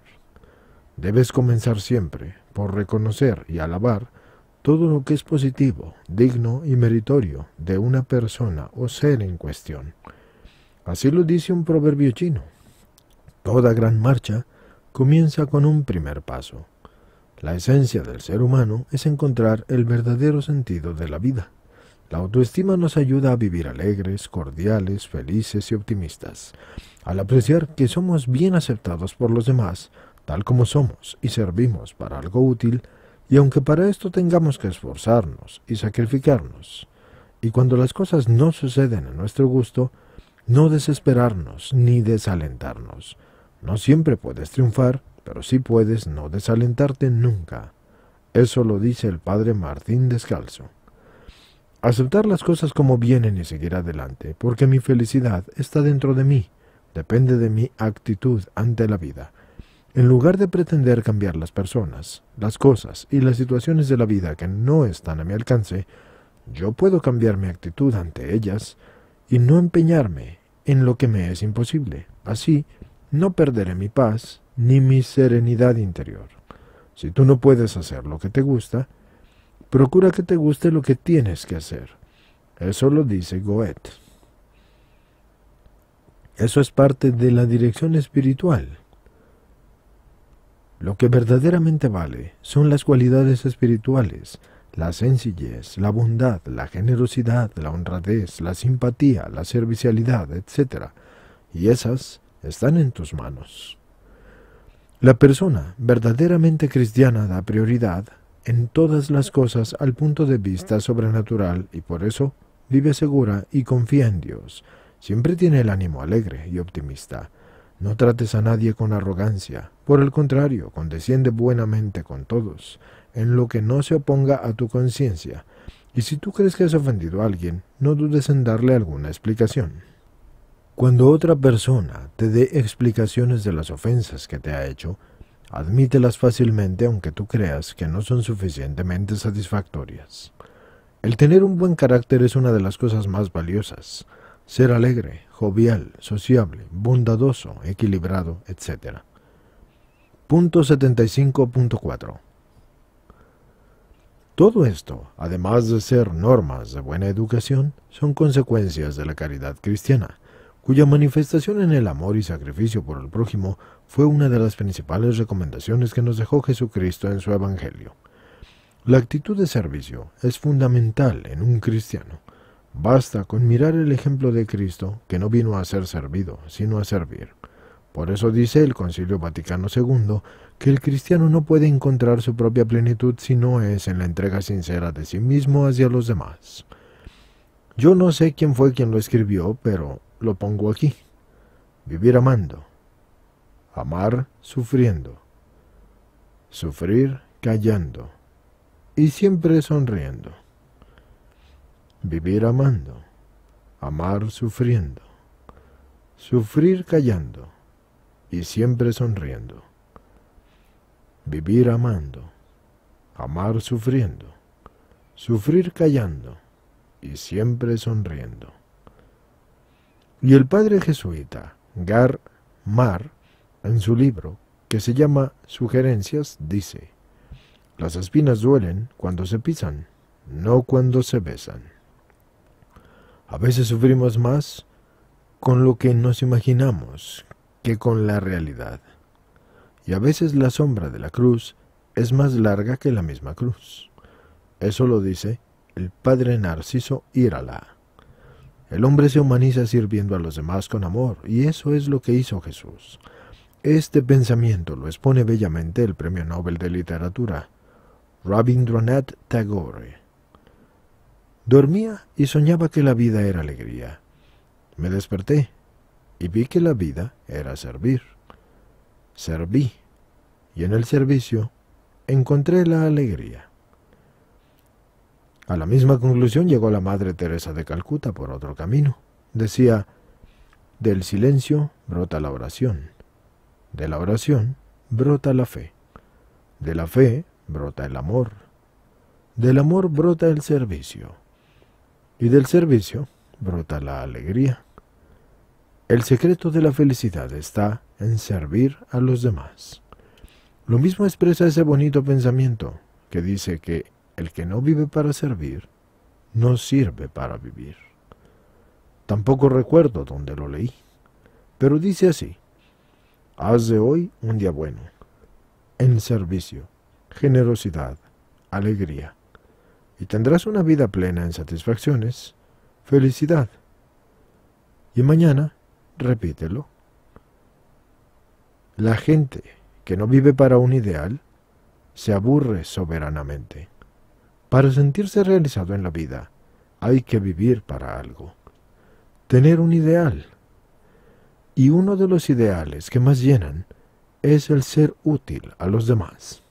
S1: Debes comenzar siempre por reconocer y alabar todo lo que es positivo, digno y meritorio de una persona o ser en cuestión. Así lo dice un proverbio chino. Toda gran marcha comienza con un primer paso. La esencia del ser humano es encontrar el verdadero sentido de la vida. La autoestima nos ayuda a vivir alegres, cordiales, felices y optimistas. Al apreciar que somos bien aceptados por los demás, tal como somos y servimos para algo útil, y aunque para esto tengamos que esforzarnos y sacrificarnos, y cuando las cosas no suceden a nuestro gusto, no desesperarnos ni desalentarnos. No siempre puedes triunfar, pero sí puedes no desalentarte nunca. Eso lo dice el padre Martín Descalzo. Aceptar las cosas como vienen y seguir adelante, porque mi felicidad está dentro de mí, depende de mi actitud ante la vida. En lugar de pretender cambiar las personas, las cosas y las situaciones de la vida que no están a mi alcance, yo puedo cambiar mi actitud ante ellas y no empeñarme en lo que me es imposible. Así, no perderé mi paz ni mi serenidad interior. Si tú no puedes hacer lo que te gusta, procura que te guste lo que tienes que hacer. Eso lo dice Goethe. Eso es parte de la dirección espiritual. Lo que verdaderamente vale son las cualidades espirituales, la sencillez, la bondad, la generosidad, la honradez, la simpatía, la servicialidad, etc. Y esas están en tus manos. La persona verdaderamente cristiana da prioridad en todas las cosas al punto de vista sobrenatural y por eso vive segura y confía en Dios. Siempre tiene el ánimo alegre y optimista. No trates a nadie con arrogancia, por el contrario, condesciende buenamente con todos, en lo que no se oponga a tu conciencia. Y si tú crees que has ofendido a alguien, no dudes en darle alguna explicación. Cuando otra persona te dé explicaciones de las ofensas que te ha hecho, admítelas fácilmente aunque tú creas que no son suficientemente satisfactorias. El tener un buen carácter es una de las cosas más valiosas. Ser alegre, jovial, sociable, bondadoso, equilibrado, etc. Punto 75.4 Todo esto, además de ser normas de buena educación, son consecuencias de la caridad cristiana cuya manifestación en el amor y sacrificio por el prójimo fue una de las principales recomendaciones que nos dejó Jesucristo en su Evangelio. La actitud de servicio es fundamental en un cristiano. Basta con mirar el ejemplo de Cristo, que no vino a ser servido, sino a servir. Por eso dice el Concilio Vaticano II que el cristiano no puede encontrar su propia plenitud si no es en la entrega sincera de sí mismo hacia los demás. Yo no sé quién fue quien lo escribió, pero lo pongo aquí. Vivir amando, amar sufriendo, sufrir callando y siempre sonriendo. Vivir amando, amar sufriendo, sufrir callando y siempre sonriendo. Vivir amando, amar sufriendo, sufrir callando y siempre sonriendo. Y el padre jesuita Gar Mar, en su libro, que se llama Sugerencias, dice, Las espinas duelen cuando se pisan, no cuando se besan. A veces sufrimos más con lo que nos imaginamos que con la realidad. Y a veces la sombra de la cruz es más larga que la misma cruz. Eso lo dice el padre Narciso Irala. El hombre se humaniza sirviendo a los demás con amor, y eso es lo que hizo Jesús. Este pensamiento lo expone bellamente el Premio Nobel de Literatura, Rabindranath Tagore. Dormía y soñaba que la vida era alegría. Me desperté y vi que la vida era servir. Serví, y en el servicio encontré la alegría. A la misma conclusión llegó la Madre Teresa de Calcuta por otro camino. Decía, del silencio brota la oración, de la oración brota la fe, de la fe brota el amor, del amor brota el servicio, y del servicio brota la alegría. El secreto de la felicidad está en servir a los demás. Lo mismo expresa ese bonito pensamiento que dice que el que no vive para servir, no sirve para vivir. Tampoco recuerdo dónde lo leí, pero dice así, haz de hoy un día bueno, en servicio, generosidad, alegría, y tendrás una vida plena en satisfacciones, felicidad. Y mañana, repítelo. La gente que no vive para un ideal se aburre soberanamente. Para sentirse realizado en la vida hay que vivir para algo, tener un ideal. Y uno de los ideales que más llenan es el ser útil a los demás.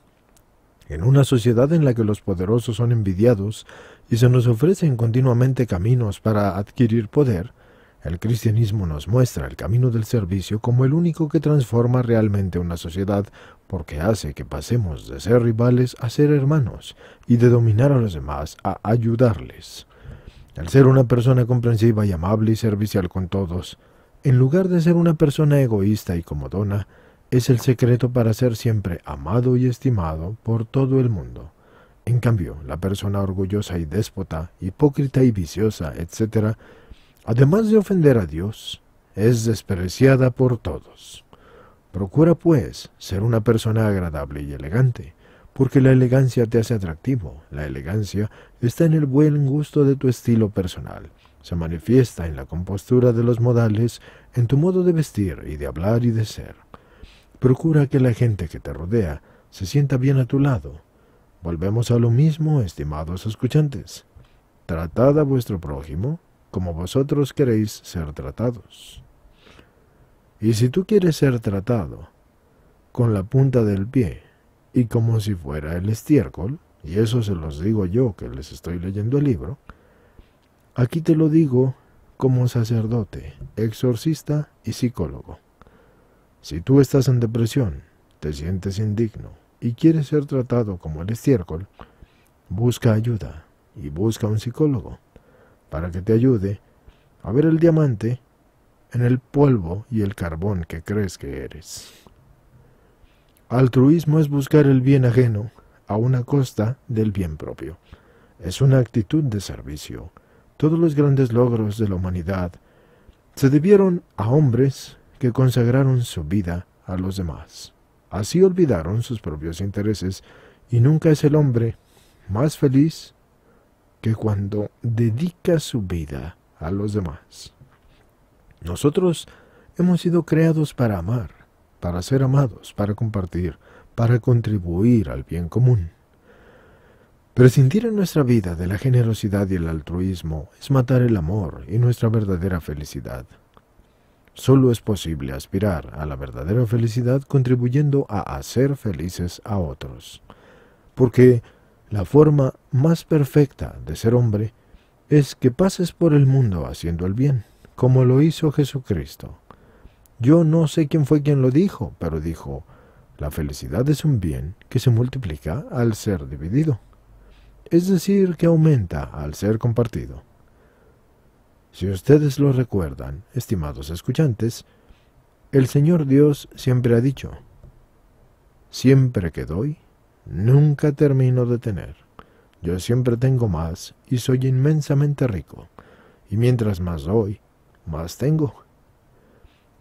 S1: En una sociedad en la que los poderosos son envidiados y se nos ofrecen continuamente caminos para adquirir poder, el cristianismo nos muestra el camino del servicio como el único que transforma realmente una sociedad porque hace que pasemos de ser rivales a ser hermanos y de dominar a los demás a ayudarles. Al ser una persona comprensiva y amable y servicial con todos, en lugar de ser una persona egoísta y comodona, es el secreto para ser siempre amado y estimado por todo el mundo. En cambio, la persona orgullosa y déspota, hipócrita y viciosa, etc., además de ofender a Dios, es despreciada por todos. Procura, pues, ser una persona agradable y elegante, porque la elegancia te hace atractivo. La elegancia está en el buen gusto de tu estilo personal. Se manifiesta en la compostura de los modales, en tu modo de vestir y de hablar y de ser. Procura que la gente que te rodea se sienta bien a tu lado. Volvemos a lo mismo, estimados escuchantes. Tratad a vuestro prójimo como vosotros queréis ser tratados. Y si tú quieres ser tratado con la punta del pie y como si fuera el estiércol, y eso se los digo yo que les estoy leyendo el libro, aquí te lo digo como sacerdote, exorcista y psicólogo. Si tú estás en depresión, te sientes indigno y quieres ser tratado como el estiércol, busca ayuda y busca un psicólogo para que te ayude a ver el diamante en el polvo y el carbón que crees que eres. Altruismo es buscar el bien ajeno a una costa del bien propio. Es una actitud de servicio. Todos los grandes logros de la humanidad se debieron a hombres que consagraron su vida a los demás. Así olvidaron sus propios intereses y nunca es el hombre más feliz que cuando dedica su vida a los demás. Nosotros hemos sido creados para amar, para ser amados, para compartir, para contribuir al bien común. Prescindir en nuestra vida de la generosidad y el altruismo es matar el amor y nuestra verdadera felicidad. Solo es posible aspirar a la verdadera felicidad contribuyendo a hacer felices a otros. Porque la forma más perfecta de ser hombre es que pases por el mundo haciendo el bien, como lo hizo Jesucristo. Yo no sé quién fue quien lo dijo, pero dijo, la felicidad es un bien que se multiplica al ser dividido, es decir, que aumenta al ser compartido. Si ustedes lo recuerdan, estimados escuchantes, el Señor Dios siempre ha dicho, siempre que doy, Nunca termino de tener. Yo siempre tengo más y soy inmensamente rico. Y mientras más doy, más tengo.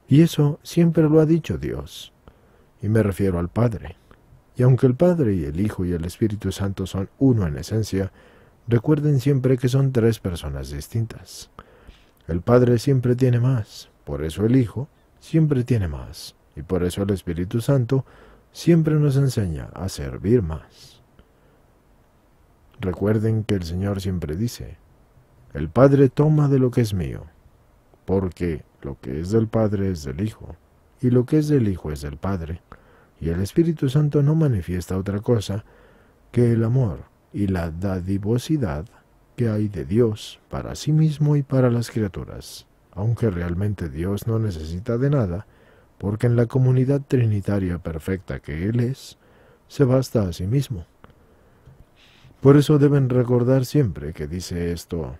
S1: Y eso siempre lo ha dicho Dios. Y me refiero al Padre. Y aunque el Padre y el Hijo y el Espíritu Santo son uno en esencia, recuerden siempre que son tres personas distintas. El Padre siempre tiene más, por eso el Hijo siempre tiene más, y por eso el Espíritu Santo siempre nos enseña a servir más. Recuerden que el Señor siempre dice, el Padre toma de lo que es mío, porque lo que es del Padre es del Hijo, y lo que es del Hijo es del Padre, y el Espíritu Santo no manifiesta otra cosa que el amor y la dadivosidad que hay de Dios para sí mismo y para las criaturas, aunque realmente Dios no necesita de nada, porque en la comunidad trinitaria perfecta que Él es, se basta a sí mismo. Por eso deben recordar siempre que dice esto,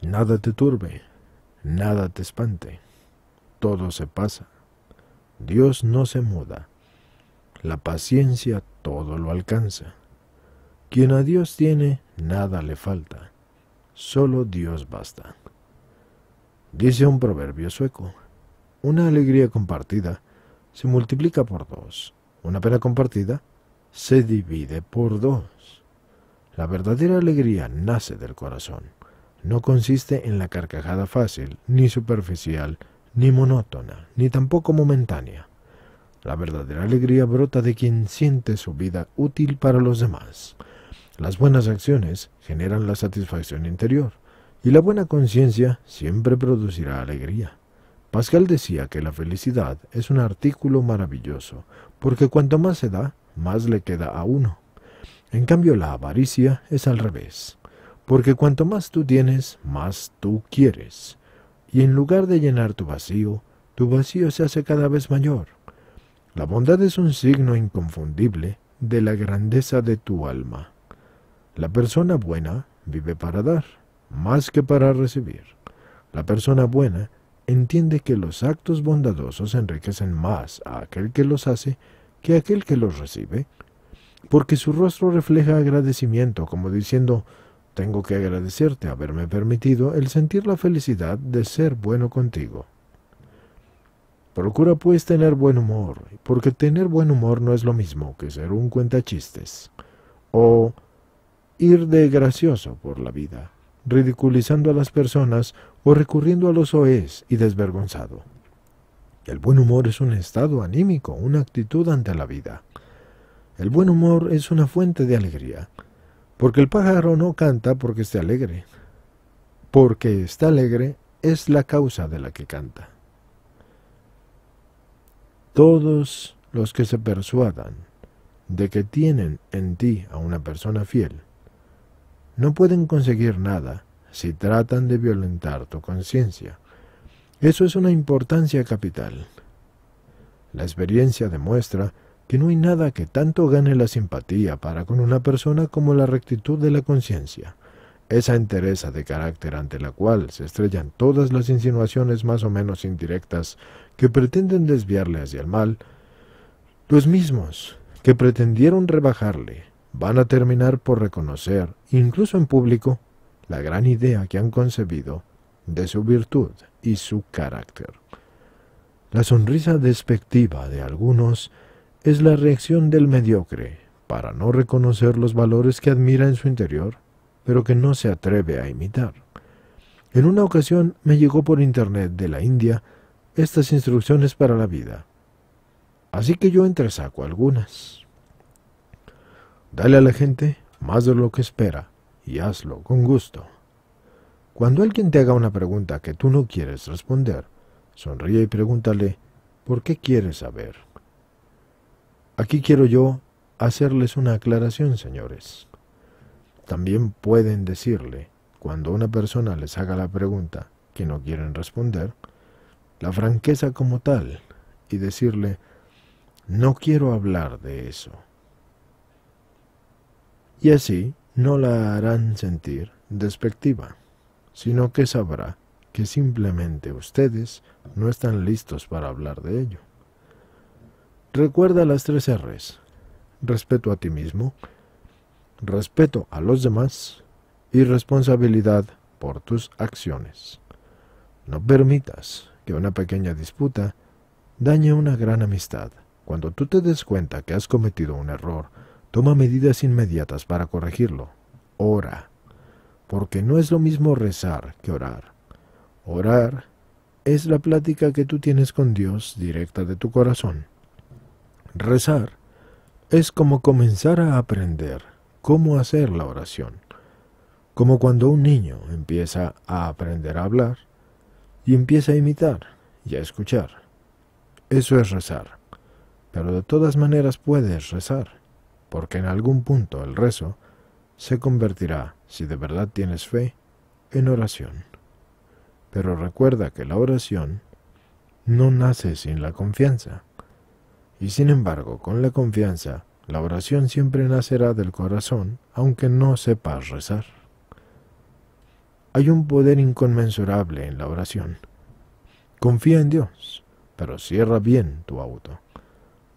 S1: nada te turbe, nada te espante, todo se pasa, Dios no se muda, la paciencia todo lo alcanza. Quien a Dios tiene, nada le falta, solo Dios basta. Dice un proverbio sueco, una alegría compartida se multiplica por dos. Una pena compartida se divide por dos. La verdadera alegría nace del corazón. No consiste en la carcajada fácil, ni superficial, ni monótona, ni tampoco momentánea. La verdadera alegría brota de quien siente su vida útil para los demás. Las buenas acciones generan la satisfacción interior, y la buena conciencia siempre producirá alegría. Pascal decía que la felicidad es un artículo maravilloso, porque cuanto más se da, más le queda a uno. En cambio, la avaricia es al revés, porque cuanto más tú tienes, más tú quieres. Y en lugar de llenar tu vacío, tu vacío se hace cada vez mayor. La bondad es un signo inconfundible de la grandeza de tu alma. La persona buena vive para dar, más que para recibir. La persona buena entiende que los actos bondadosos enriquecen más a aquel que los hace que a aquel que los recibe, porque su rostro refleja agradecimiento, como diciendo, tengo que agradecerte haberme permitido el sentir la felicidad de ser bueno contigo. Procura pues tener buen humor, porque tener buen humor no es lo mismo que ser un cuentachistes, o ir de gracioso por la vida, ridiculizando a las personas o recurriendo a los oes y desvergonzado. El buen humor es un estado anímico, una actitud ante la vida. El buen humor es una fuente de alegría, porque el pájaro no canta porque esté alegre. Porque está alegre es la causa de la que canta. Todos los que se persuadan de que tienen en ti a una persona fiel, no pueden conseguir nada si tratan de violentar tu conciencia. Eso es una importancia capital. La experiencia demuestra que no hay nada que tanto gane la simpatía para con una persona como la rectitud de la conciencia, esa entereza de carácter ante la cual se estrellan todas las insinuaciones más o menos indirectas que pretenden desviarle hacia el mal, los mismos que pretendieron rebajarle van a terminar por reconocer, incluso en público, la gran idea que han concebido de su virtud y su carácter. La sonrisa despectiva de algunos es la reacción del mediocre para no reconocer los valores que admira en su interior, pero que no se atreve a imitar. En una ocasión me llegó por internet de la India estas instrucciones para la vida. Así que yo entresaco algunas. Dale a la gente más de lo que espera y hazlo con gusto. Cuando alguien te haga una pregunta que tú no quieres responder, sonríe y pregúntale, ¿por qué quieres saber? Aquí quiero yo hacerles una aclaración, señores. También pueden decirle, cuando una persona les haga la pregunta que no quieren responder, la franqueza como tal y decirle, no quiero hablar de eso. Y así no la harán sentir despectiva, sino que sabrá que simplemente ustedes no están listos para hablar de ello. Recuerda las tres R's. Respeto a ti mismo, respeto a los demás y responsabilidad por tus acciones. No permitas que una pequeña disputa dañe una gran amistad. Cuando tú te des cuenta que has cometido un error, Toma medidas inmediatas para corregirlo. Ora, porque no es lo mismo rezar que orar. Orar es la plática que tú tienes con Dios directa de tu corazón. Rezar es como comenzar a aprender cómo hacer la oración, como cuando un niño empieza a aprender a hablar y empieza a imitar y a escuchar. Eso es rezar, pero de todas maneras puedes rezar porque en algún punto el rezo se convertirá, si de verdad tienes fe, en oración. Pero recuerda que la oración no nace sin la confianza. Y sin embargo, con la confianza, la oración siempre nacerá del corazón, aunque no sepas rezar. Hay un poder inconmensurable en la oración. Confía en Dios, pero cierra bien tu auto.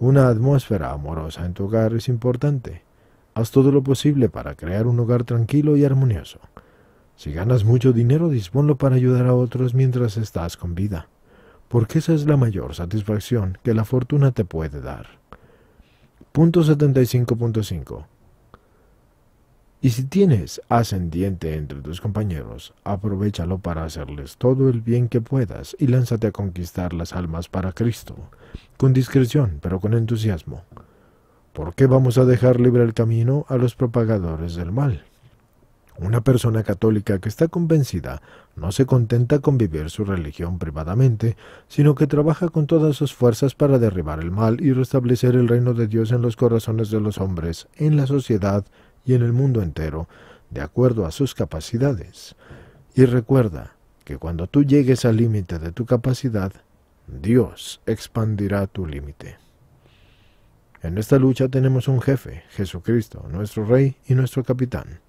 S1: Una atmósfera amorosa en tu hogar es importante. Haz todo lo posible para crear un hogar tranquilo y armonioso. Si ganas mucho dinero, disponlo para ayudar a otros mientras estás con vida, porque esa es la mayor satisfacción que la fortuna te puede dar. Y si tienes ascendiente entre tus compañeros, aprovechalo para hacerles todo el bien que puedas y lánzate a conquistar las almas para Cristo, con discreción pero con entusiasmo. ¿Por qué vamos a dejar libre el camino a los propagadores del mal? Una persona católica que está convencida no se contenta con vivir su religión privadamente, sino que trabaja con todas sus fuerzas para derribar el mal y restablecer el reino de Dios en los corazones de los hombres, en la sociedad y en el mundo entero, de acuerdo a sus capacidades. Y recuerda que cuando tú llegues al límite de tu capacidad, Dios expandirá tu límite. En esta lucha tenemos un jefe, Jesucristo, nuestro Rey y nuestro Capitán.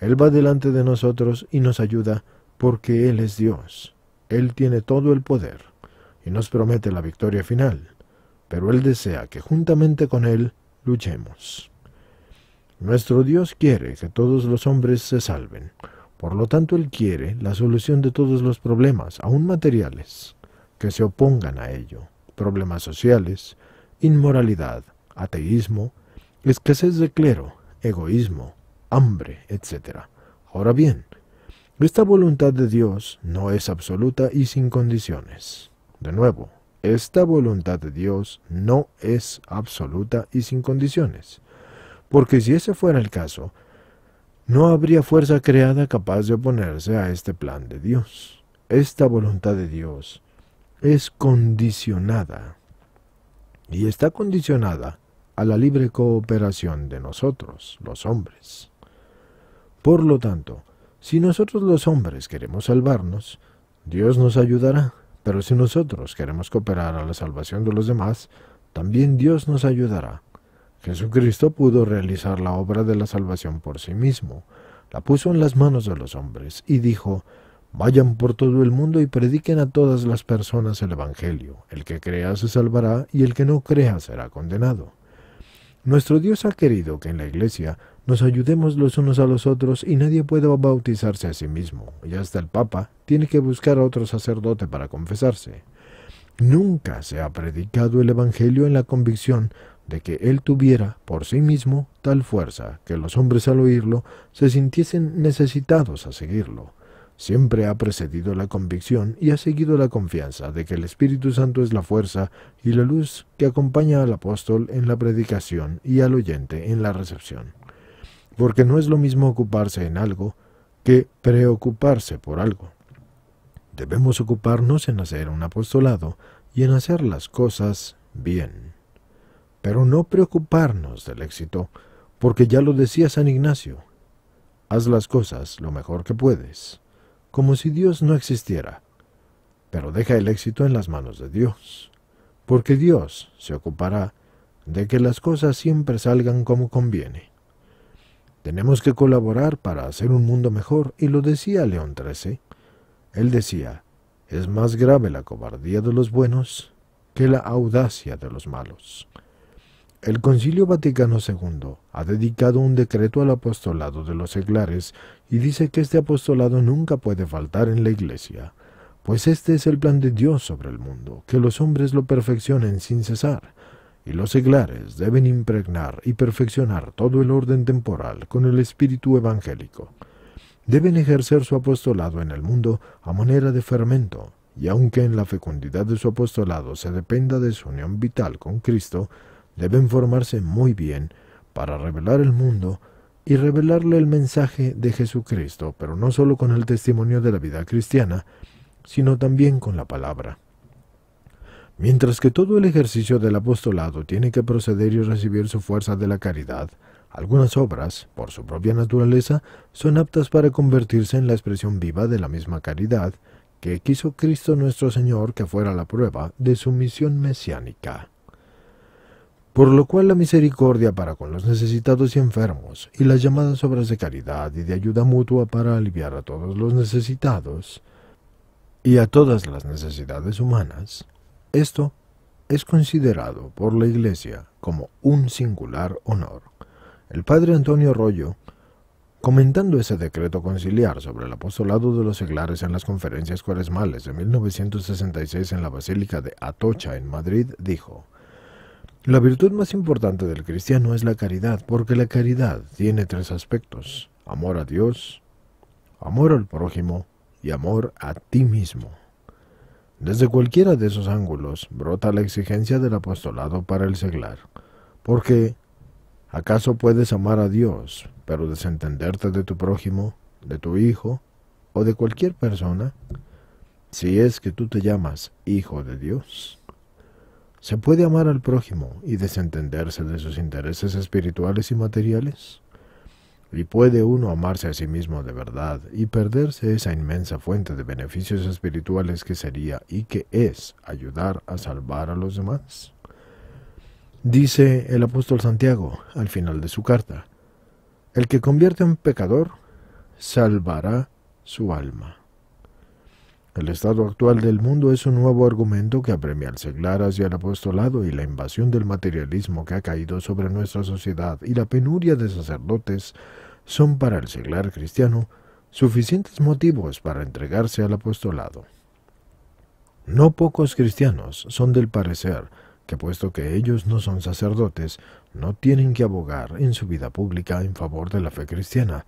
S1: Él va delante de nosotros y nos ayuda porque Él es Dios. Él tiene todo el poder y nos promete la victoria final, pero Él desea que juntamente con Él luchemos. Nuestro Dios quiere que todos los hombres se salven. Por lo tanto, Él quiere la solución de todos los problemas, aún materiales, que se opongan a ello. Problemas sociales, inmoralidad, ateísmo, escasez de clero, egoísmo, hambre, etc. Ahora bien, esta voluntad de Dios no es absoluta y sin condiciones. De nuevo, esta voluntad de Dios no es absoluta y sin condiciones porque si ese fuera el caso, no habría fuerza creada capaz de oponerse a este plan de Dios. Esta voluntad de Dios es condicionada y está condicionada a la libre cooperación de nosotros, los hombres. Por lo tanto, si nosotros los hombres queremos salvarnos, Dios nos ayudará, pero si nosotros queremos cooperar a la salvación de los demás, también Dios nos ayudará, Jesucristo pudo realizar la obra de la salvación por sí mismo, la puso en las manos de los hombres y dijo, Vayan por todo el mundo y prediquen a todas las personas el Evangelio. El que crea se salvará y el que no crea será condenado. Nuestro Dios ha querido que en la Iglesia nos ayudemos los unos a los otros y nadie pueda bautizarse a sí mismo, y hasta el Papa tiene que buscar a otro sacerdote para confesarse. Nunca se ha predicado el Evangelio en la convicción de que él tuviera por sí mismo tal fuerza que los hombres al oírlo se sintiesen necesitados a seguirlo. Siempre ha precedido la convicción y ha seguido la confianza de que el Espíritu Santo es la fuerza y la luz que acompaña al apóstol en la predicación y al oyente en la recepción. Porque no es lo mismo ocuparse en algo que preocuparse por algo. Debemos ocuparnos en hacer un apostolado y en hacer las cosas bien pero no preocuparnos del éxito, porque ya lo decía San Ignacio, haz las cosas lo mejor que puedes, como si Dios no existiera, pero deja el éxito en las manos de Dios, porque Dios se ocupará de que las cosas siempre salgan como conviene. Tenemos que colaborar para hacer un mundo mejor, y lo decía León XIII. Él decía, es más grave la cobardía de los buenos que la audacia de los malos. El Concilio Vaticano II ha dedicado un decreto al apostolado de los seglares y dice que este apostolado nunca puede faltar en la Iglesia, pues este es el plan de Dios sobre el mundo, que los hombres lo perfeccionen sin cesar, y los seglares deben impregnar y perfeccionar todo el orden temporal con el espíritu evangélico. Deben ejercer su apostolado en el mundo a manera de fermento, y aunque en la fecundidad de su apostolado se dependa de su unión vital con Cristo, deben formarse muy bien para revelar el mundo y revelarle el mensaje de Jesucristo, pero no solo con el testimonio de la vida cristiana, sino también con la palabra. Mientras que todo el ejercicio del apostolado tiene que proceder y recibir su fuerza de la caridad, algunas obras, por su propia naturaleza, son aptas para convertirse en la expresión viva de la misma caridad que quiso Cristo nuestro Señor que fuera la prueba de su misión mesiánica por lo cual la misericordia para con los necesitados y enfermos, y las llamadas obras de caridad y de ayuda mutua para aliviar a todos los necesitados y a todas las necesidades humanas, esto es considerado por la Iglesia como un singular honor. El padre Antonio Rollo, comentando ese decreto conciliar sobre el apostolado de los seglares en las conferencias cuaresmales de 1966 en la Basílica de Atocha en Madrid, dijo, la virtud más importante del cristiano es la caridad, porque la caridad tiene tres aspectos, amor a Dios, amor al prójimo y amor a ti mismo. Desde cualquiera de esos ángulos brota la exigencia del apostolado para el seglar, porque ¿acaso puedes amar a Dios, pero desentenderte de tu prójimo, de tu hijo o de cualquier persona? Si es que tú te llamas hijo de Dios. ¿Se puede amar al prójimo y desentenderse de sus intereses espirituales y materiales? ¿Y puede uno amarse a sí mismo de verdad y perderse esa inmensa fuente de beneficios espirituales que sería y que es ayudar a salvar a los demás? Dice el apóstol Santiago al final de su carta, el que convierte en un pecador salvará su alma. El estado actual del mundo es un nuevo argumento que apremia al seglar hacia el apostolado y la invasión del materialismo que ha caído sobre nuestra sociedad y la penuria de sacerdotes son para el seglar cristiano suficientes motivos para entregarse al apostolado. No pocos cristianos son del parecer que puesto que ellos no son sacerdotes, no tienen que abogar en su vida pública en favor de la fe cristiana,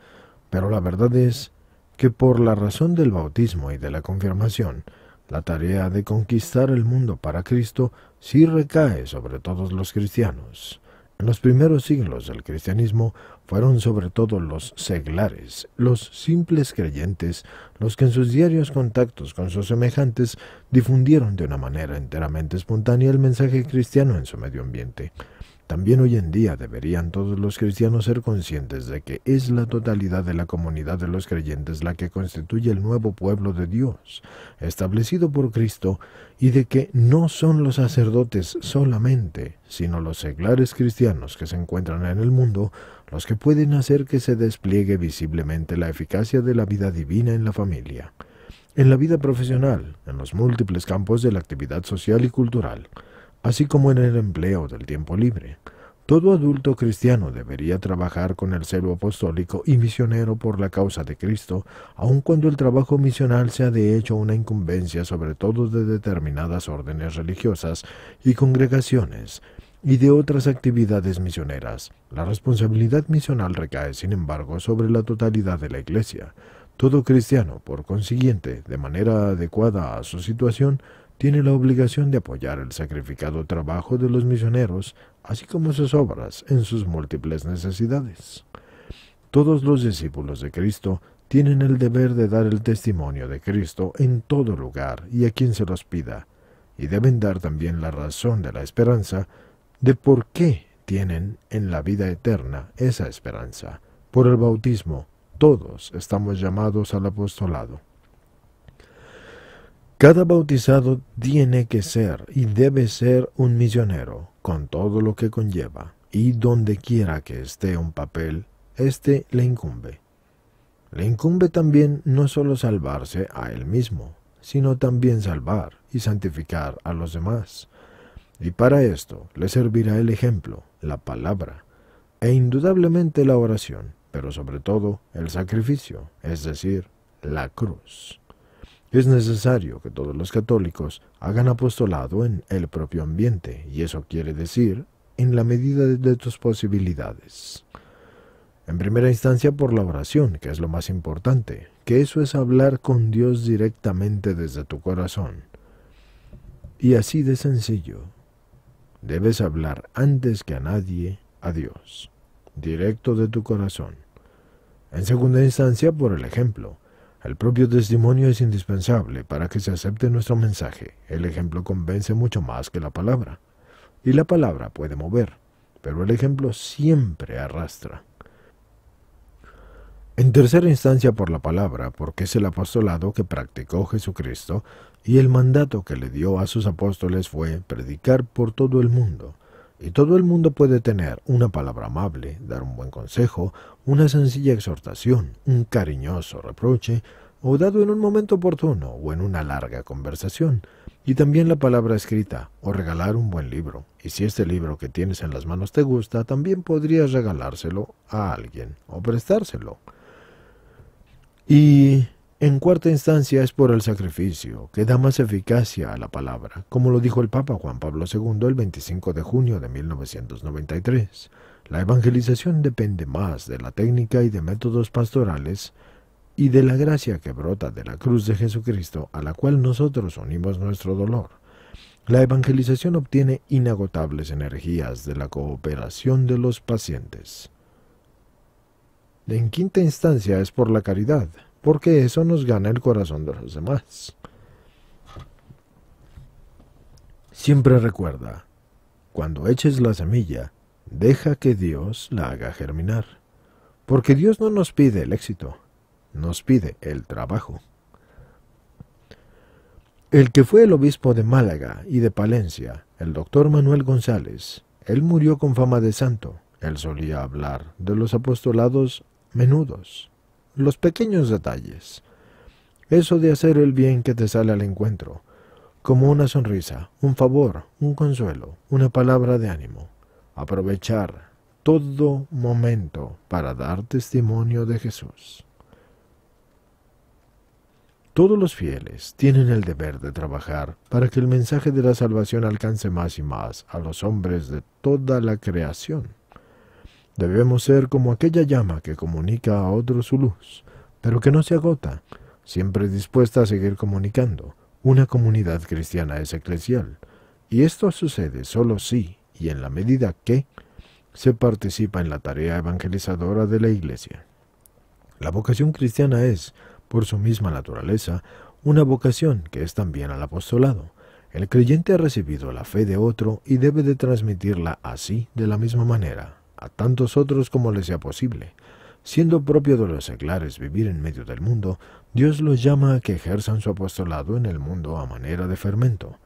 S1: pero la verdad es que por la razón del bautismo y de la confirmación, la tarea de conquistar el mundo para Cristo sí recae sobre todos los cristianos. En los primeros siglos del cristianismo fueron sobre todo los seglares, los simples creyentes, los que en sus diarios contactos con sus semejantes difundieron de una manera enteramente espontánea el mensaje cristiano en su medio ambiente. También hoy en día deberían todos los cristianos ser conscientes de que es la totalidad de la comunidad de los creyentes la que constituye el nuevo pueblo de Dios, establecido por Cristo, y de que no son los sacerdotes solamente, sino los seglares cristianos que se encuentran en el mundo los que pueden hacer que se despliegue visiblemente la eficacia de la vida divina en la familia, en la vida profesional, en los múltiples campos de la actividad social y cultural, así como en el empleo del tiempo libre. Todo adulto cristiano debería trabajar con el celo apostólico y misionero por la causa de Cristo, aun cuando el trabajo misional sea de hecho una incumbencia sobre todo de determinadas órdenes religiosas y congregaciones y de otras actividades misioneras. La responsabilidad misional recae, sin embargo, sobre la totalidad de la Iglesia. Todo cristiano, por consiguiente, de manera adecuada a su situación, tiene la obligación de apoyar el sacrificado trabajo de los misioneros, así como sus obras en sus múltiples necesidades. Todos los discípulos de Cristo tienen el deber de dar el testimonio de Cristo en todo lugar y a quien se los pida, y deben dar también la razón de la esperanza de por qué tienen en la vida eterna esa esperanza. Por el bautismo, todos estamos llamados al apostolado. Cada bautizado tiene que ser y debe ser un misionero, con todo lo que conlleva, y donde quiera que esté un papel, éste le incumbe. Le incumbe también no solo salvarse a él mismo, sino también salvar y santificar a los demás. Y para esto le servirá el ejemplo, la palabra, e indudablemente la oración, pero sobre todo el sacrificio, es decir, la cruz. Es necesario que todos los católicos hagan apostolado en el propio ambiente, y eso quiere decir en la medida de tus posibilidades. En primera instancia por la oración, que es lo más importante, que eso es hablar con Dios directamente desde tu corazón. Y así de sencillo, debes hablar antes que a nadie a Dios, directo de tu corazón. En segunda instancia por el ejemplo, el propio testimonio es indispensable para que se acepte nuestro mensaje. El ejemplo convence mucho más que la palabra. Y la palabra puede mover, pero el ejemplo siempre arrastra. En tercera instancia por la palabra, porque es el apostolado que practicó Jesucristo y el mandato que le dio a sus apóstoles fue predicar por todo el mundo, y todo el mundo puede tener una palabra amable, dar un buen consejo, una sencilla exhortación, un cariñoso reproche, o dado en un momento oportuno o en una larga conversación, y también la palabra escrita, o regalar un buen libro. Y si este libro que tienes en las manos te gusta, también podrías regalárselo a alguien o prestárselo. Y en cuarta instancia es por el sacrificio, que da más eficacia a la palabra, como lo dijo el Papa Juan Pablo II el 25 de junio de 1993. La evangelización depende más de la técnica y de métodos pastorales y de la gracia que brota de la cruz de Jesucristo a la cual nosotros unimos nuestro dolor. La evangelización obtiene inagotables energías de la cooperación de los pacientes. En quinta instancia es por la caridad, porque eso nos gana el corazón de los demás. Siempre recuerda, cuando eches la semilla, deja que Dios la haga germinar, porque Dios no nos pide el éxito, nos pide el trabajo. El que fue el obispo de Málaga y de Palencia, el doctor Manuel González, él murió con fama de santo. Él solía hablar de los apostolados menudos, los pequeños detalles. Eso de hacer el bien que te sale al encuentro, como una sonrisa, un favor, un consuelo, una palabra de ánimo. Aprovechar todo momento para dar testimonio de Jesús. Todos los fieles tienen el deber de trabajar para que el mensaje de la salvación alcance más y más a los hombres de toda la creación. Debemos ser como aquella llama que comunica a otro su luz, pero que no se agota, siempre dispuesta a seguir comunicando. Una comunidad cristiana es eclesial, y esto sucede solo si y en la medida que se participa en la tarea evangelizadora de la Iglesia. La vocación cristiana es, por su misma naturaleza, una vocación que es también al apostolado. El creyente ha recibido la fe de otro y debe de transmitirla así de la misma manera a tantos otros como les sea posible. Siendo propio de los seglares vivir en medio del mundo, Dios los llama a que ejerzan su apostolado en el mundo a manera de fermento.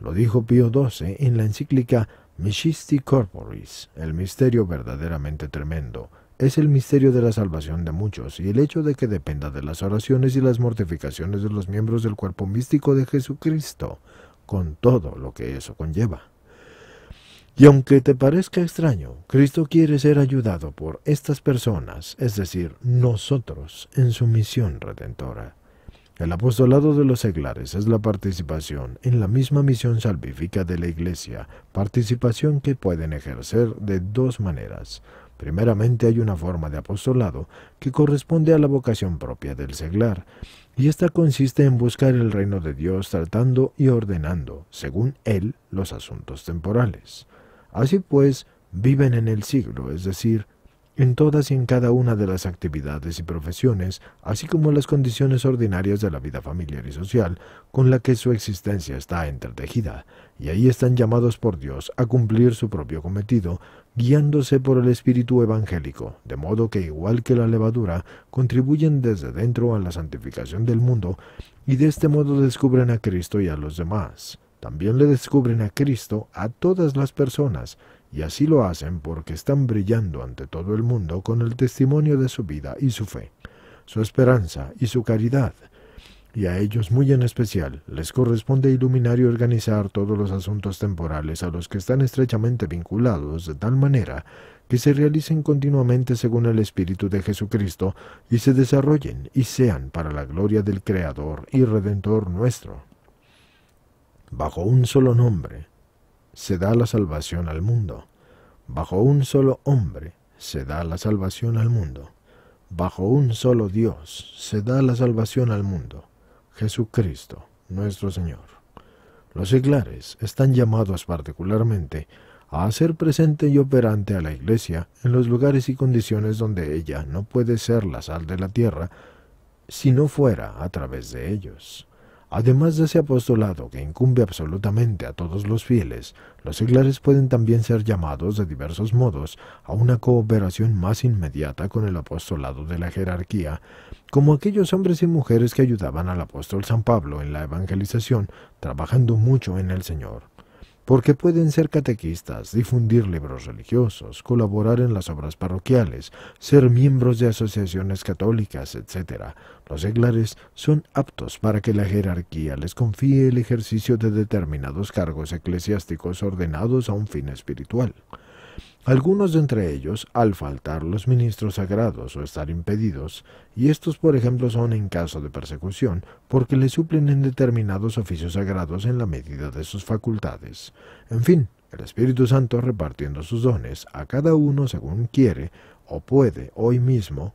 S1: Lo dijo Pío XII en la encíclica Mystici Corporis, el misterio verdaderamente tremendo, es el misterio de la salvación de muchos y el hecho de que dependa de las oraciones y las mortificaciones de los miembros del cuerpo místico de Jesucristo, con todo lo que eso conlleva. Y aunque te parezca extraño, Cristo quiere ser ayudado por estas personas, es decir, nosotros, en su misión redentora. El apostolado de los seglares es la participación en la misma misión salvífica de la Iglesia, participación que pueden ejercer de dos maneras. Primeramente hay una forma de apostolado que corresponde a la vocación propia del seglar, y esta consiste en buscar el reino de Dios tratando y ordenando, según él, los asuntos temporales. Así pues, viven en el siglo, es decir, en todas y en cada una de las actividades y profesiones, así como en las condiciones ordinarias de la vida familiar y social con la que su existencia está entretejida, y ahí están llamados por Dios a cumplir su propio cometido, guiándose por el espíritu evangélico, de modo que igual que la levadura, contribuyen desde dentro a la santificación del mundo, y de este modo descubren a Cristo y a los demás también le descubren a Cristo a todas las personas, y así lo hacen porque están brillando ante todo el mundo con el testimonio de su vida y su fe, su esperanza y su caridad. Y a ellos muy en especial les corresponde iluminar y organizar todos los asuntos temporales a los que están estrechamente vinculados de tal manera que se realicen continuamente según el Espíritu de Jesucristo y se desarrollen y sean para la gloria del Creador y Redentor nuestro. Bajo un solo nombre se da la salvación al mundo. Bajo un solo hombre se da la salvación al mundo. Bajo un solo Dios se da la salvación al mundo. Jesucristo, nuestro Señor. Los seglares están llamados particularmente a hacer presente y operante a la Iglesia en los lugares y condiciones donde ella no puede ser la sal de la tierra si no fuera a través de ellos. Además de ese apostolado que incumbe absolutamente a todos los fieles, los seglares pueden también ser llamados de diversos modos a una cooperación más inmediata con el apostolado de la jerarquía, como aquellos hombres y mujeres que ayudaban al apóstol San Pablo en la evangelización, trabajando mucho en el Señor porque pueden ser catequistas, difundir libros religiosos, colaborar en las obras parroquiales, ser miembros de asociaciones católicas, etc. Los seglares son aptos para que la jerarquía les confíe el ejercicio de determinados cargos eclesiásticos ordenados a un fin espiritual. Algunos de entre ellos, al faltar los ministros sagrados o estar impedidos, y estos por ejemplo son en caso de persecución, porque le suplen en determinados oficios sagrados en la medida de sus facultades. En fin, el Espíritu Santo repartiendo sus dones a cada uno según quiere o puede hoy mismo,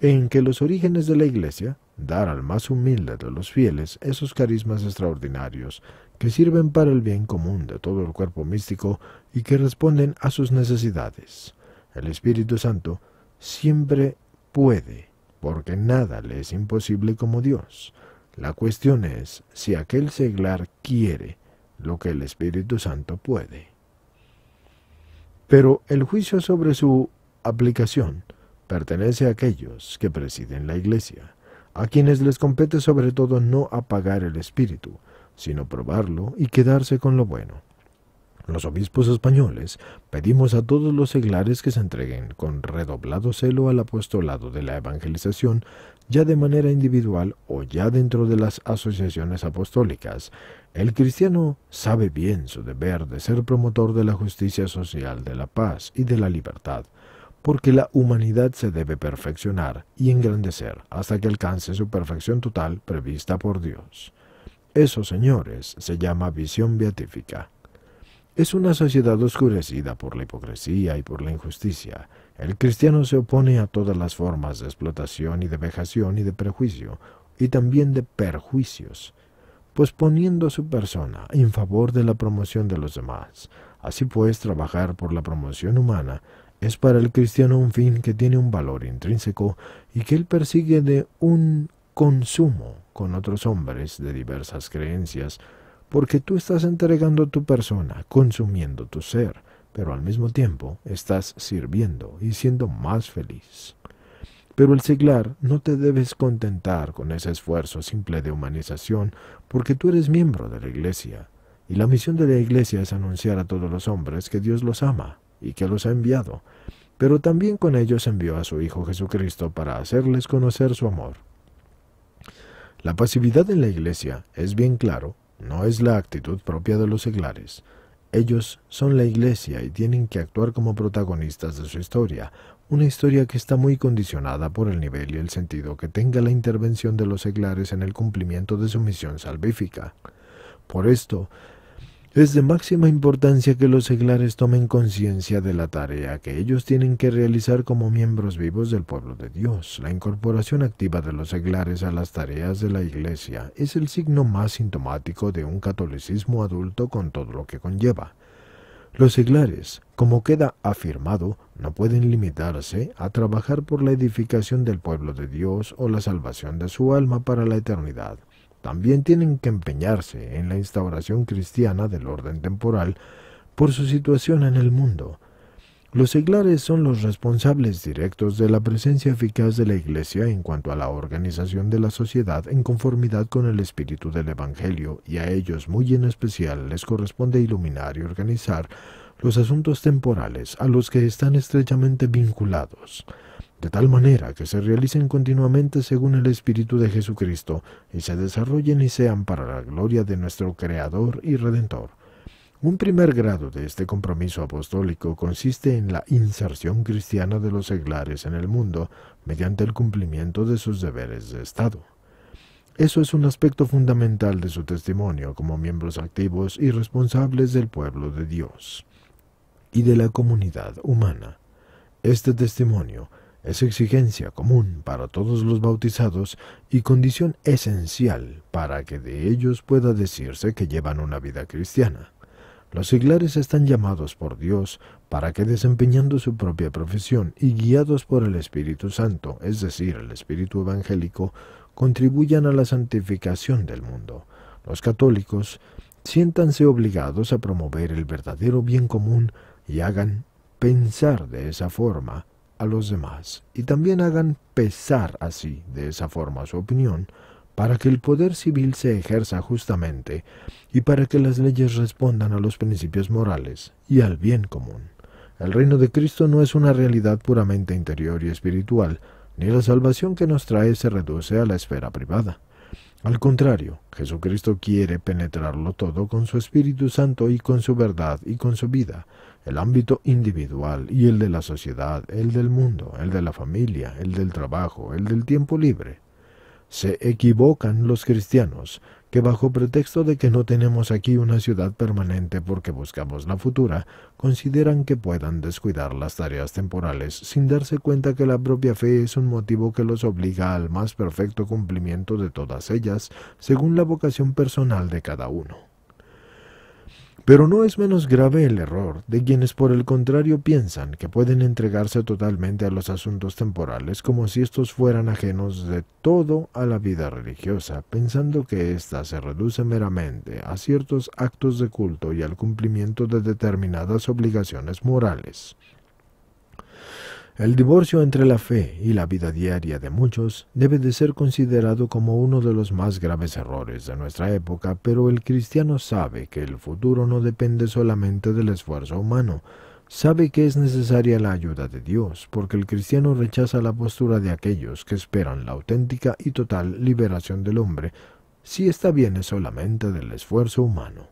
S1: en que los orígenes de la Iglesia, dar al más humilde de los fieles esos carismas extraordinarios que sirven para el bien común de todo el cuerpo místico y que responden a sus necesidades. El Espíritu Santo siempre puede, porque nada le es imposible como Dios. La cuestión es si aquel seglar quiere lo que el Espíritu Santo puede. Pero el juicio sobre su aplicación pertenece a aquellos que presiden la Iglesia, a quienes les compete sobre todo no apagar el Espíritu, sino probarlo y quedarse con lo bueno. Los obispos españoles pedimos a todos los seglares que se entreguen con redoblado celo al apostolado de la evangelización, ya de manera individual o ya dentro de las asociaciones apostólicas. El cristiano sabe bien su deber de ser promotor de la justicia social, de la paz y de la libertad, porque la humanidad se debe perfeccionar y engrandecer hasta que alcance su perfección total prevista por Dios. Eso, señores, se llama visión beatífica. Es una sociedad oscurecida por la hipocresía y por la injusticia. El cristiano se opone a todas las formas de explotación y de vejación y de prejuicio, y también de perjuicios, posponiendo su persona en favor de la promoción de los demás. Así pues, trabajar por la promoción humana es para el cristiano un fin que tiene un valor intrínseco y que él persigue de un consumo con otros hombres de diversas creencias, porque tú estás entregando tu persona, consumiendo tu ser, pero al mismo tiempo estás sirviendo y siendo más feliz. Pero el seglar no te debes contentar con ese esfuerzo simple de humanización, porque tú eres miembro de la Iglesia, y la misión de la Iglesia es anunciar a todos los hombres que Dios los ama y que los ha enviado, pero también con ellos envió a su Hijo Jesucristo para hacerles conocer su amor. La pasividad en la iglesia, es bien claro, no es la actitud propia de los seglares. Ellos son la iglesia y tienen que actuar como protagonistas de su historia, una historia que está muy condicionada por el nivel y el sentido que tenga la intervención de los seglares en el cumplimiento de su misión salvífica. Por esto, es de máxima importancia que los seglares tomen conciencia de la tarea que ellos tienen que realizar como miembros vivos del pueblo de Dios. La incorporación activa de los seglares a las tareas de la Iglesia es el signo más sintomático de un catolicismo adulto con todo lo que conlleva. Los seglares, como queda afirmado, no pueden limitarse a trabajar por la edificación del pueblo de Dios o la salvación de su alma para la eternidad también tienen que empeñarse en la instauración cristiana del orden temporal por su situación en el mundo. Los seglares son los responsables directos de la presencia eficaz de la Iglesia en cuanto a la organización de la sociedad en conformidad con el espíritu del Evangelio, y a ellos muy en especial les corresponde iluminar y organizar los asuntos temporales a los que están estrechamente vinculados de tal manera que se realicen continuamente según el Espíritu de Jesucristo y se desarrollen y sean para la gloria de nuestro Creador y Redentor. Un primer grado de este compromiso apostólico consiste en la inserción cristiana de los seglares en el mundo mediante el cumplimiento de sus deberes de Estado. Eso es un aspecto fundamental de su testimonio como miembros activos y responsables del pueblo de Dios y de la comunidad humana. Este testimonio es exigencia común para todos los bautizados y condición esencial para que de ellos pueda decirse que llevan una vida cristiana. Los siglares están llamados por Dios para que desempeñando su propia profesión y guiados por el Espíritu Santo, es decir, el Espíritu Evangélico, contribuyan a la santificación del mundo. Los católicos siéntanse obligados a promover el verdadero bien común y hagan pensar de esa forma a los demás y también hagan pesar así de esa forma su opinión para que el poder civil se ejerza justamente y para que las leyes respondan a los principios morales y al bien común. El reino de Cristo no es una realidad puramente interior y espiritual, ni la salvación que nos trae se reduce a la esfera privada. Al contrario, Jesucristo quiere penetrarlo todo con su Espíritu Santo y con su verdad y con su vida, el ámbito individual y el de la sociedad, el del mundo, el de la familia, el del trabajo, el del tiempo libre. Se equivocan los cristianos que bajo pretexto de que no tenemos aquí una ciudad permanente porque buscamos la futura, consideran que puedan descuidar las tareas temporales sin darse cuenta que la propia fe es un motivo que los obliga al más perfecto cumplimiento de todas ellas, según la vocación personal de cada uno. Pero no es menos grave el error de quienes por el contrario piensan que pueden entregarse totalmente a los asuntos temporales como si estos fueran ajenos de todo a la vida religiosa, pensando que ésta se reduce meramente a ciertos actos de culto y al cumplimiento de determinadas obligaciones morales. El divorcio entre la fe y la vida diaria de muchos debe de ser considerado como uno de los más graves errores de nuestra época, pero el cristiano sabe que el futuro no depende solamente del esfuerzo humano, sabe que es necesaria la ayuda de Dios, porque el cristiano rechaza la postura de aquellos que esperan la auténtica y total liberación del hombre, si esta viene solamente del esfuerzo humano,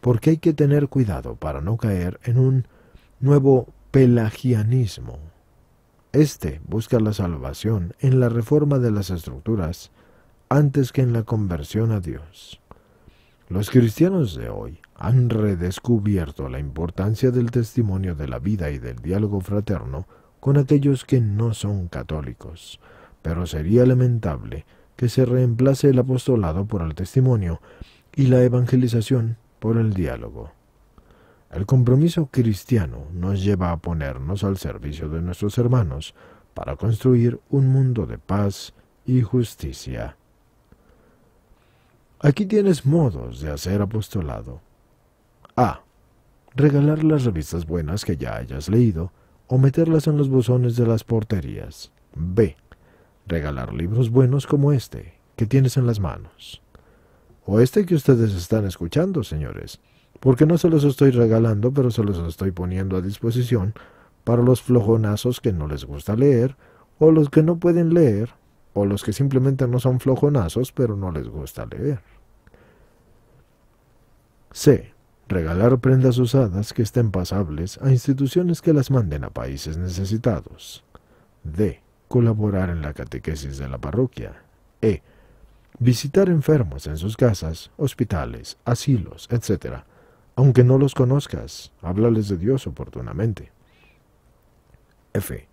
S1: porque hay que tener cuidado para no caer en un nuevo pelagianismo este busca la salvación en la reforma de las estructuras antes que en la conversión a Dios. Los cristianos de hoy han redescubierto la importancia del testimonio de la vida y del diálogo fraterno con aquellos que no son católicos, pero sería lamentable que se reemplace el apostolado por el testimonio y la evangelización por el diálogo. El compromiso cristiano nos lleva a ponernos al servicio de nuestros hermanos para construir un mundo de paz y justicia. Aquí tienes modos de hacer apostolado. A. Regalar las revistas buenas que ya hayas leído o meterlas en los buzones de las porterías. B. Regalar libros buenos como este que tienes en las manos. O este que ustedes están escuchando, señores porque no se los estoy regalando, pero se los estoy poniendo a disposición para los flojonazos que no les gusta leer, o los que no pueden leer, o los que simplemente no son flojonazos, pero no les gusta leer. C. Regalar prendas usadas que estén pasables a instituciones que las manden a países necesitados. D. Colaborar en la catequesis de la parroquia. E. Visitar enfermos en sus casas, hospitales, asilos, etc., aunque no los conozcas, háblales de Dios oportunamente. F.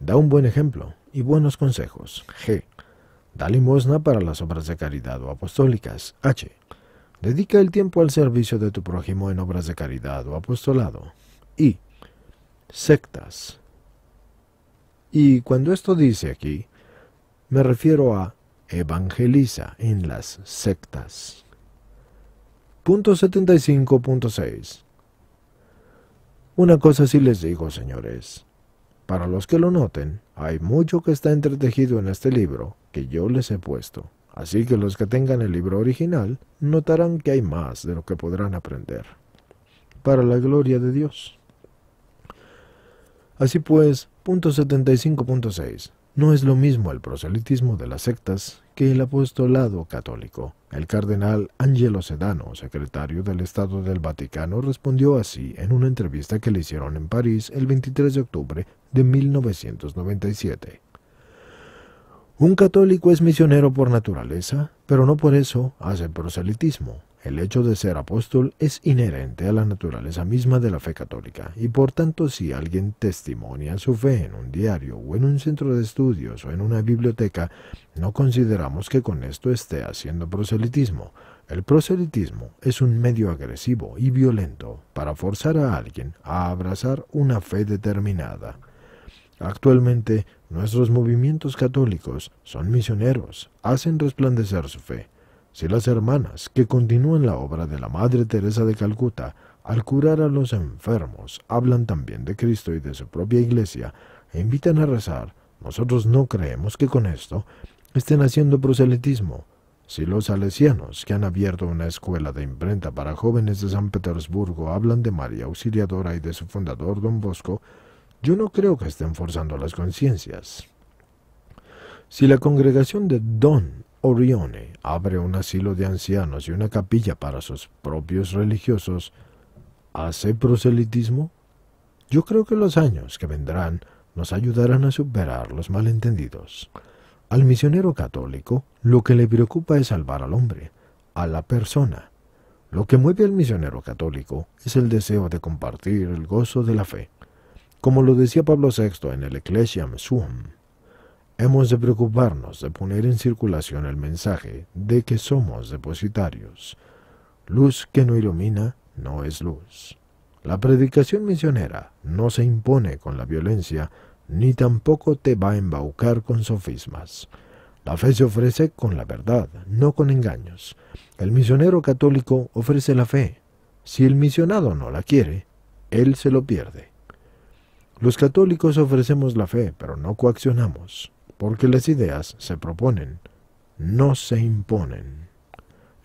S1: Da un buen ejemplo y buenos consejos. G. Da limosna para las obras de caridad o apostólicas. H. Dedica el tiempo al servicio de tu prójimo en obras de caridad o apostolado. I. Sectas. Y cuando esto dice aquí, me refiero a evangeliza en las sectas. .75.6 Una cosa sí les digo, señores. Para los que lo noten, hay mucho que está entretejido en este libro que yo les he puesto, así que los que tengan el libro original notarán que hay más de lo que podrán aprender. Para la gloria de Dios. Así pues, punto .75.6 no es lo mismo el proselitismo de las sectas que el apostolado católico. El cardenal Angelo Sedano, secretario del Estado del Vaticano, respondió así en una entrevista que le hicieron en París el 23 de octubre de 1997. Un católico es misionero por naturaleza, pero no por eso hace proselitismo. El hecho de ser apóstol es inherente a la naturaleza misma de la fe católica, y por tanto si alguien testimonia su fe en un diario o en un centro de estudios o en una biblioteca, no consideramos que con esto esté haciendo proselitismo. El proselitismo es un medio agresivo y violento para forzar a alguien a abrazar una fe determinada. Actualmente, nuestros movimientos católicos son misioneros, hacen resplandecer su fe, si las hermanas que continúan la obra de la Madre Teresa de Calcuta al curar a los enfermos hablan también de Cristo y de su propia iglesia e invitan a rezar, nosotros no creemos que con esto estén haciendo proselitismo. Si los salesianos, que han abierto una escuela de imprenta para jóvenes de San Petersburgo, hablan de María Auxiliadora y de su fundador, don Bosco, yo no creo que estén forzando las conciencias. Si la congregación de Don Orione abre un asilo de ancianos y una capilla para sus propios religiosos, ¿hace proselitismo? Yo creo que los años que vendrán nos ayudarán a superar los malentendidos. Al misionero católico lo que le preocupa es salvar al hombre, a la persona. Lo que mueve al misionero católico es el deseo de compartir el gozo de la fe. Como lo decía Pablo VI en el Ecclesiam hemos de preocuparnos de poner en circulación el mensaje de que somos depositarios. Luz que no ilumina no es luz. La predicación misionera no se impone con la violencia, ni tampoco te va a embaucar con sofismas. La fe se ofrece con la verdad, no con engaños. El misionero católico ofrece la fe. Si el misionado no la quiere, él se lo pierde. Los católicos ofrecemos la fe, pero no coaccionamos porque las ideas se proponen, no se imponen.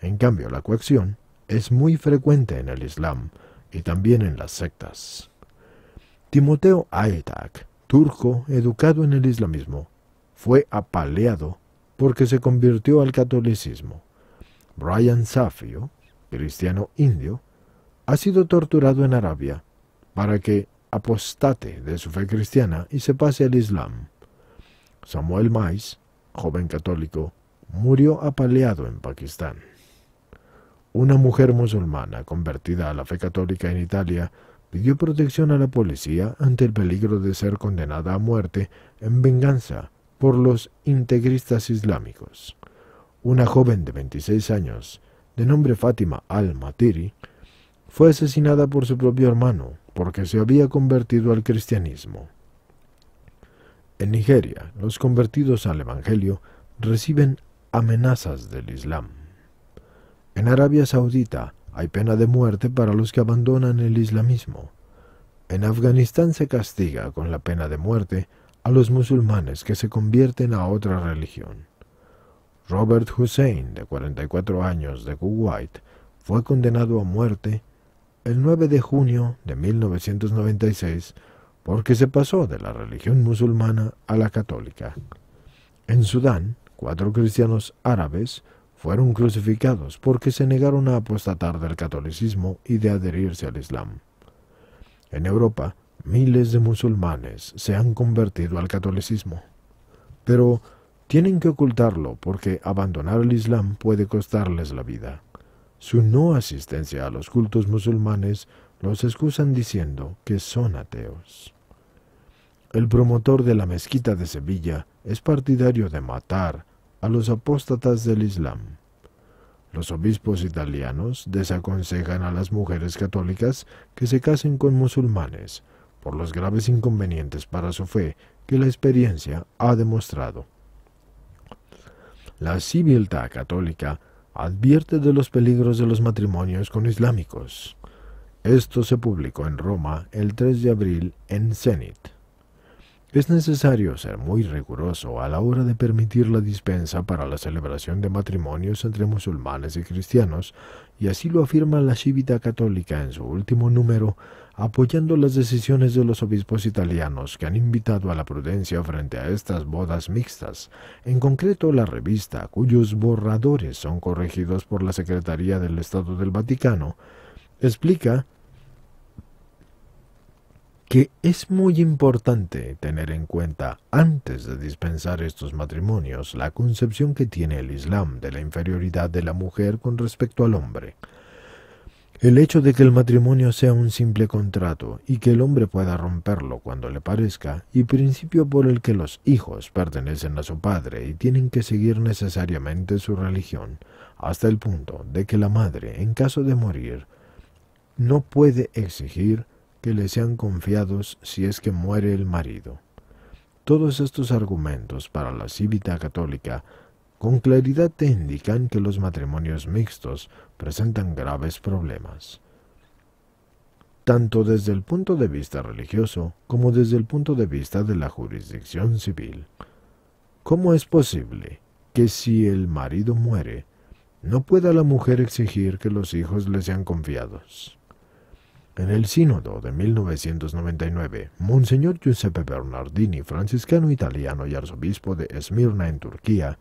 S1: En cambio, la coacción es muy frecuente en el Islam y también en las sectas. Timoteo Aitak, turco educado en el islamismo, fue apaleado porque se convirtió al catolicismo. Brian Safio, cristiano indio, ha sido torturado en Arabia para que apostate de su fe cristiana y se pase al Islam. Samuel Mais, joven católico, murió apaleado en Pakistán. Una mujer musulmana convertida a la fe católica en Italia pidió protección a la policía ante el peligro de ser condenada a muerte en venganza por los integristas islámicos. Una joven de 26 años, de nombre Fátima al-Matiri, fue asesinada por su propio hermano porque se había convertido al cristianismo. En Nigeria, los convertidos al Evangelio reciben amenazas del Islam. En Arabia Saudita hay pena de muerte para los que abandonan el islamismo. En Afganistán se castiga con la pena de muerte a los musulmanes que se convierten a otra religión. Robert Hussein, de 44 años, de Kuwait, fue condenado a muerte el 9 de junio de 1996 porque se pasó de la religión musulmana a la católica. En Sudán, cuatro cristianos árabes fueron crucificados porque se negaron a apostatar del catolicismo y de adherirse al Islam. En Europa, miles de musulmanes se han convertido al catolicismo. Pero tienen que ocultarlo porque abandonar el Islam puede costarles la vida. Su no asistencia a los cultos musulmanes los excusan diciendo que son ateos. El promotor de la mezquita de Sevilla es partidario de matar a los apóstatas del Islam. Los obispos italianos desaconsejan a las mujeres católicas que se casen con musulmanes por los graves inconvenientes para su fe que la experiencia ha demostrado. La civilta católica advierte de los peligros de los matrimonios con islámicos. Esto se publicó en Roma el 3 de abril en Zenit. Es necesario ser muy riguroso a la hora de permitir la dispensa para la celebración de matrimonios entre musulmanes y cristianos, y así lo afirma la Civita Católica en su último número, apoyando las decisiones de los obispos italianos que han invitado a la prudencia frente a estas bodas mixtas, en concreto la revista cuyos borradores son corregidos por la Secretaría del Estado del Vaticano, explica que es muy importante tener en cuenta, antes de dispensar estos matrimonios, la concepción que tiene el Islam de la inferioridad de la mujer con respecto al hombre. El hecho de que el matrimonio sea un simple contrato y que el hombre pueda romperlo cuando le parezca, y principio por el que los hijos pertenecen a su padre y tienen que seguir necesariamente su religión, hasta el punto de que la madre, en caso de morir, no puede exigir que le sean confiados si es que muere el marido. Todos estos argumentos para la cívita católica con claridad te indican que los matrimonios mixtos presentan graves problemas, tanto desde el punto de vista religioso como desde el punto de vista de la jurisdicción civil. ¿Cómo es posible que si el marido muere, no pueda la mujer exigir que los hijos le sean confiados? En el sínodo de 1999, Monseñor Giuseppe Bernardini, franciscano italiano y arzobispo de Esmirna en Turquía,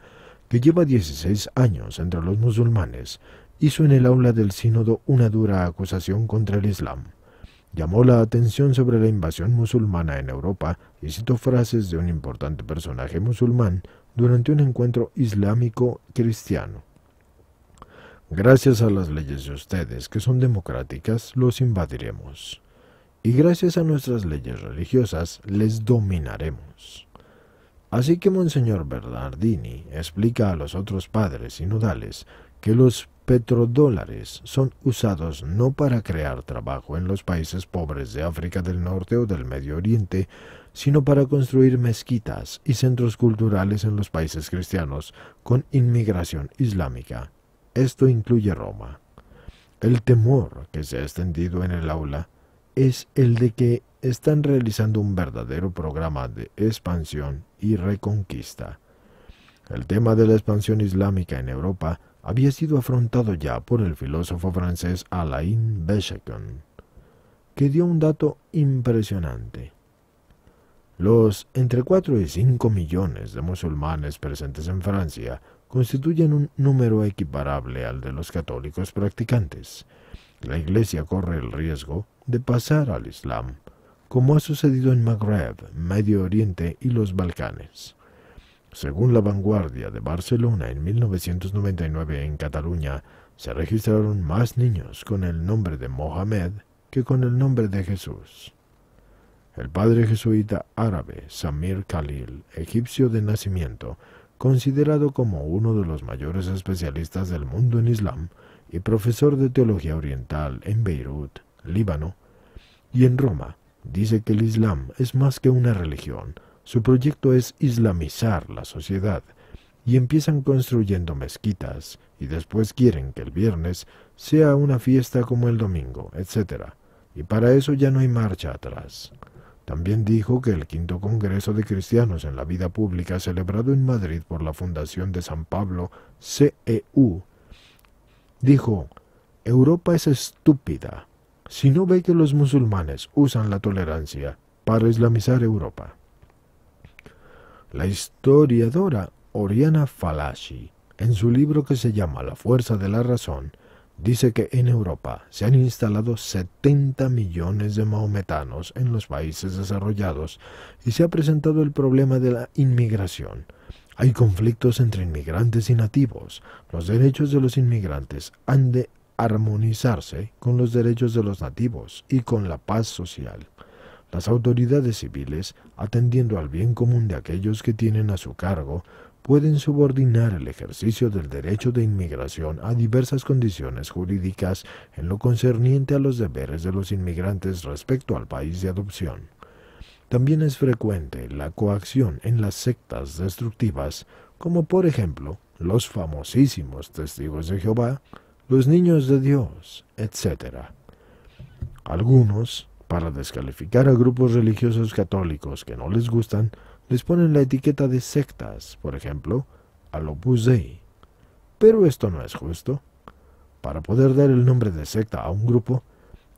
S1: que lleva 16 años entre los musulmanes, hizo en el aula del sínodo una dura acusación contra el Islam. Llamó la atención sobre la invasión musulmana en Europa y citó frases de un importante personaje musulmán durante un encuentro islámico cristiano. Gracias a las leyes de ustedes, que son democráticas, los invadiremos. Y gracias a nuestras leyes religiosas, les dominaremos. Así que Monseñor Bernardini explica a los otros padres sinodales que los petrodólares son usados no para crear trabajo en los países pobres de África del Norte o del Medio Oriente, sino para construir mezquitas y centros culturales en los países cristianos con inmigración islámica esto incluye Roma. El temor que se ha extendido en el aula es el de que están realizando un verdadero programa de expansión y reconquista. El tema de la expansión islámica en Europa había sido afrontado ya por el filósofo francés Alain Bechacon, que dio un dato impresionante. Los entre cuatro y cinco millones de musulmanes presentes en Francia constituyen un número equiparable al de los católicos practicantes. La Iglesia corre el riesgo de pasar al Islam, como ha sucedido en Magreb, Medio Oriente y los Balcanes. Según la vanguardia de Barcelona, en 1999 en Cataluña se registraron más niños con el nombre de Mohamed que con el nombre de Jesús. El padre jesuita árabe Samir Khalil, egipcio de nacimiento, considerado como uno de los mayores especialistas del mundo en Islam y profesor de teología oriental en Beirut, Líbano, y en Roma, dice que el Islam es más que una religión, su proyecto es islamizar la sociedad, y empiezan construyendo mezquitas, y después quieren que el viernes sea una fiesta como el domingo, etc. Y para eso ya no hay marcha atrás. También dijo que el quinto Congreso de Cristianos en la Vida Pública, celebrado en Madrid por la Fundación de San Pablo, CEU, dijo, Europa es estúpida si no ve que los musulmanes usan la tolerancia para islamizar Europa. La historiadora Oriana Falashi, en su libro que se llama La Fuerza de la Razón, dice que en Europa se han instalado 70 millones de maometanos en los países desarrollados y se ha presentado el problema de la inmigración. Hay conflictos entre inmigrantes y nativos. Los derechos de los inmigrantes han de armonizarse con los derechos de los nativos y con la paz social. Las autoridades civiles, atendiendo al bien común de aquellos que tienen a su cargo, pueden subordinar el ejercicio del derecho de inmigración a diversas condiciones jurídicas en lo concerniente a los deberes de los inmigrantes respecto al país de adopción. También es frecuente la coacción en las sectas destructivas, como por ejemplo los famosísimos testigos de Jehová, los niños de Dios, etc. Algunos, para descalificar a grupos religiosos católicos que no les gustan, les ponen la etiqueta de sectas, por ejemplo, a Opus Dei. Pero esto no es justo. Para poder dar el nombre de secta a un grupo,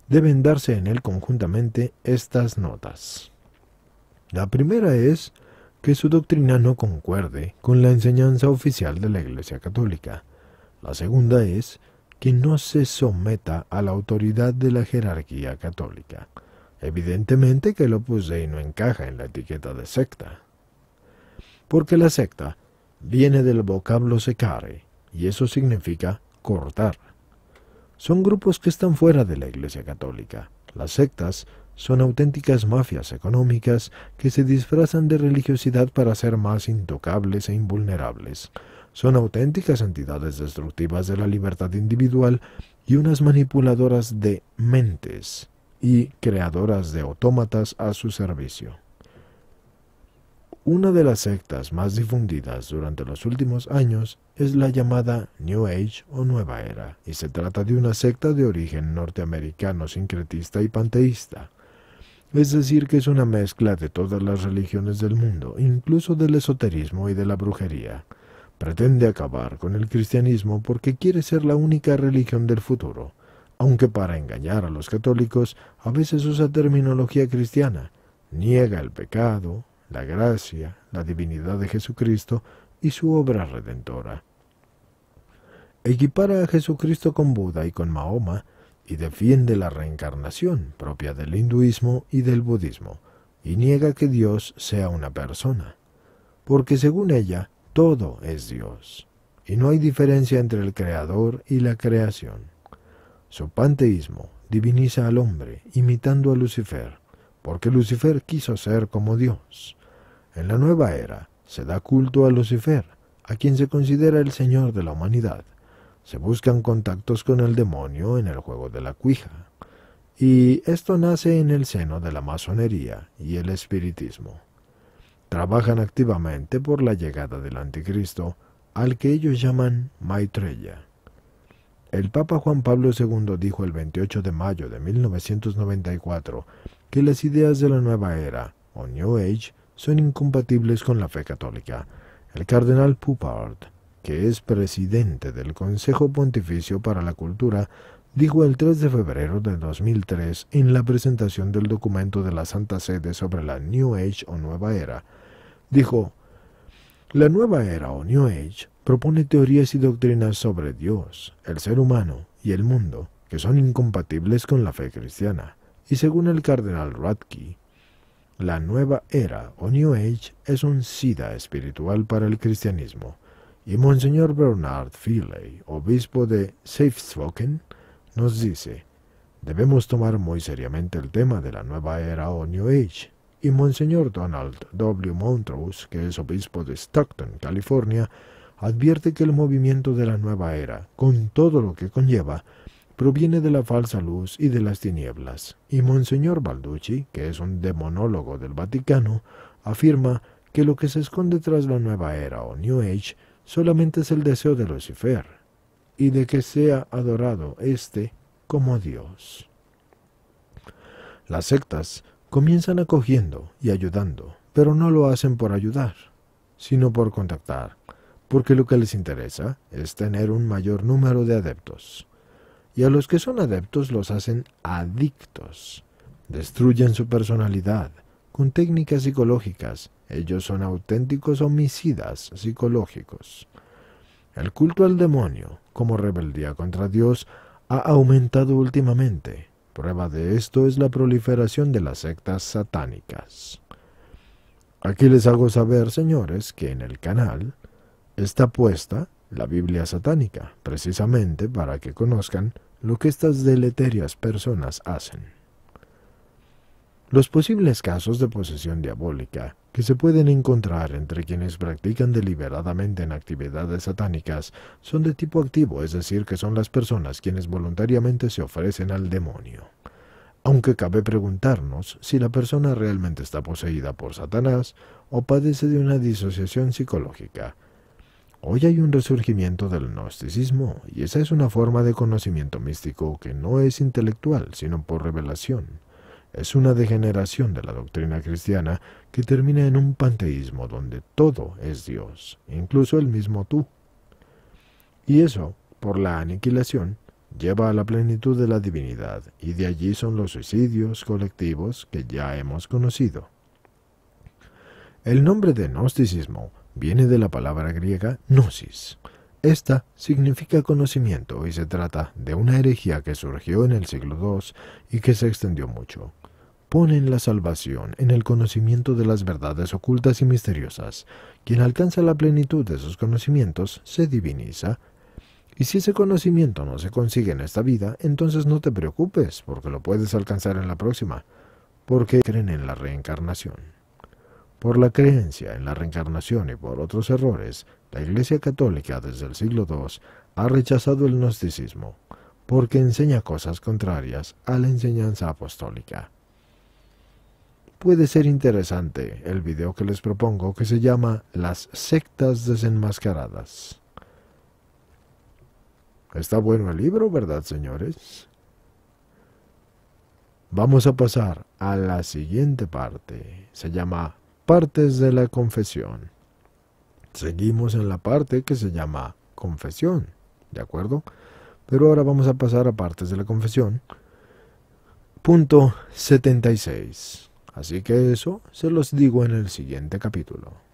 S1: deben darse en él conjuntamente estas notas. La primera es que su doctrina no concuerde con la enseñanza oficial de la Iglesia Católica. La segunda es que no se someta a la autoridad de la jerarquía católica. Evidentemente que el Opus Dei no encaja en la etiqueta de secta. Porque la secta viene del vocablo secare, y eso significa cortar. Son grupos que están fuera de la Iglesia Católica. Las sectas son auténticas mafias económicas que se disfrazan de religiosidad para ser más intocables e invulnerables. Son auténticas entidades destructivas de la libertad individual y unas manipuladoras de mentes y creadoras de autómatas a su servicio. Una de las sectas más difundidas durante los últimos años es la llamada New Age o Nueva Era, y se trata de una secta de origen norteamericano sincretista y panteísta. Es decir, que es una mezcla de todas las religiones del mundo, incluso del esoterismo y de la brujería. Pretende acabar con el cristianismo porque quiere ser la única religión del futuro, aunque para engañar a los católicos a veces usa terminología cristiana, niega el pecado, la gracia, la divinidad de Jesucristo y su obra redentora. Equipara a Jesucristo con Buda y con Mahoma y defiende la reencarnación propia del hinduismo y del budismo, y niega que Dios sea una persona, porque según ella todo es Dios, y no hay diferencia entre el Creador y la creación. Su panteísmo diviniza al hombre, imitando a Lucifer, porque Lucifer quiso ser como Dios. En la nueva era se da culto a Lucifer, a quien se considera el Señor de la humanidad. Se buscan contactos con el demonio en el juego de la cuija. Y esto nace en el seno de la masonería y el espiritismo. Trabajan activamente por la llegada del anticristo, al que ellos llaman Maitreya. El Papa Juan Pablo II dijo el 28 de mayo de 1994 que las ideas de la nueva era, o New Age, son incompatibles con la fe católica. El cardenal Poupard, que es presidente del Consejo Pontificio para la Cultura, dijo el 3 de febrero de 2003 en la presentación del documento de la Santa Sede sobre la New Age o Nueva Era. Dijo, la nueva era o New Age propone teorías y doctrinas sobre Dios, el ser humano y el mundo que son incompatibles con la fe cristiana, y según el cardenal Radke, la nueva era o New Age es un sida espiritual para el cristianismo, y Monseñor Bernard Feeley, obispo de Spoken, nos dice, debemos tomar muy seriamente el tema de la nueva era o New Age, y Monseñor Donald W. Montrose, que es obispo de Stockton, California, advierte que el movimiento de la nueva era, con todo lo que conlleva, proviene de la falsa luz y de las tinieblas, y Monseñor Balducci, que es un demonólogo del Vaticano, afirma que lo que se esconde tras la nueva era o New Age solamente es el deseo de Lucifer, y de que sea adorado éste como Dios. Las sectas comienzan acogiendo y ayudando, pero no lo hacen por ayudar, sino por contactar, porque lo que les interesa es tener un mayor número de adeptos. Y a los que son adeptos los hacen adictos. Destruyen su personalidad con técnicas psicológicas. Ellos son auténticos homicidas psicológicos. El culto al demonio, como rebeldía contra Dios, ha aumentado últimamente. Prueba de esto es la proliferación de las sectas satánicas. Aquí les hago saber, señores, que en el canal está puesta la Biblia satánica, precisamente para que conozcan lo que estas deleterias personas hacen. Los posibles casos de posesión diabólica que se pueden encontrar entre quienes practican deliberadamente en actividades satánicas son de tipo activo, es decir, que son las personas quienes voluntariamente se ofrecen al demonio. Aunque cabe preguntarnos si la persona realmente está poseída por Satanás o padece de una disociación psicológica, Hoy hay un resurgimiento del gnosticismo, y esa es una forma de conocimiento místico que no es intelectual, sino por revelación. Es una degeneración de la doctrina cristiana que termina en un panteísmo donde todo es Dios, incluso el mismo tú. Y eso, por la aniquilación, lleva a la plenitud de la divinidad, y de allí son los suicidios colectivos que ya hemos conocido. El nombre de gnosticismo viene de la palabra griega gnosis. Esta significa conocimiento y se trata de una herejía que surgió en el siglo II y que se extendió mucho. Ponen la salvación en el conocimiento de las verdades ocultas y misteriosas. Quien alcanza la plenitud de sus conocimientos se diviniza. Y si ese conocimiento no se consigue en esta vida, entonces no te preocupes, porque lo puedes alcanzar en la próxima, porque creen en la reencarnación. Por la creencia en la reencarnación y por otros errores, la Iglesia Católica desde el siglo II ha rechazado el gnosticismo, porque enseña cosas contrarias a la enseñanza apostólica. Puede ser interesante el video que les propongo que se llama Las sectas desenmascaradas. Está bueno el libro, ¿verdad, señores? Vamos a pasar a la siguiente parte. Se llama partes de la confesión. Seguimos en la parte que se llama confesión, ¿de acuerdo? Pero ahora vamos a pasar a partes de la confesión. Punto 76. Así que eso se los digo en el siguiente capítulo.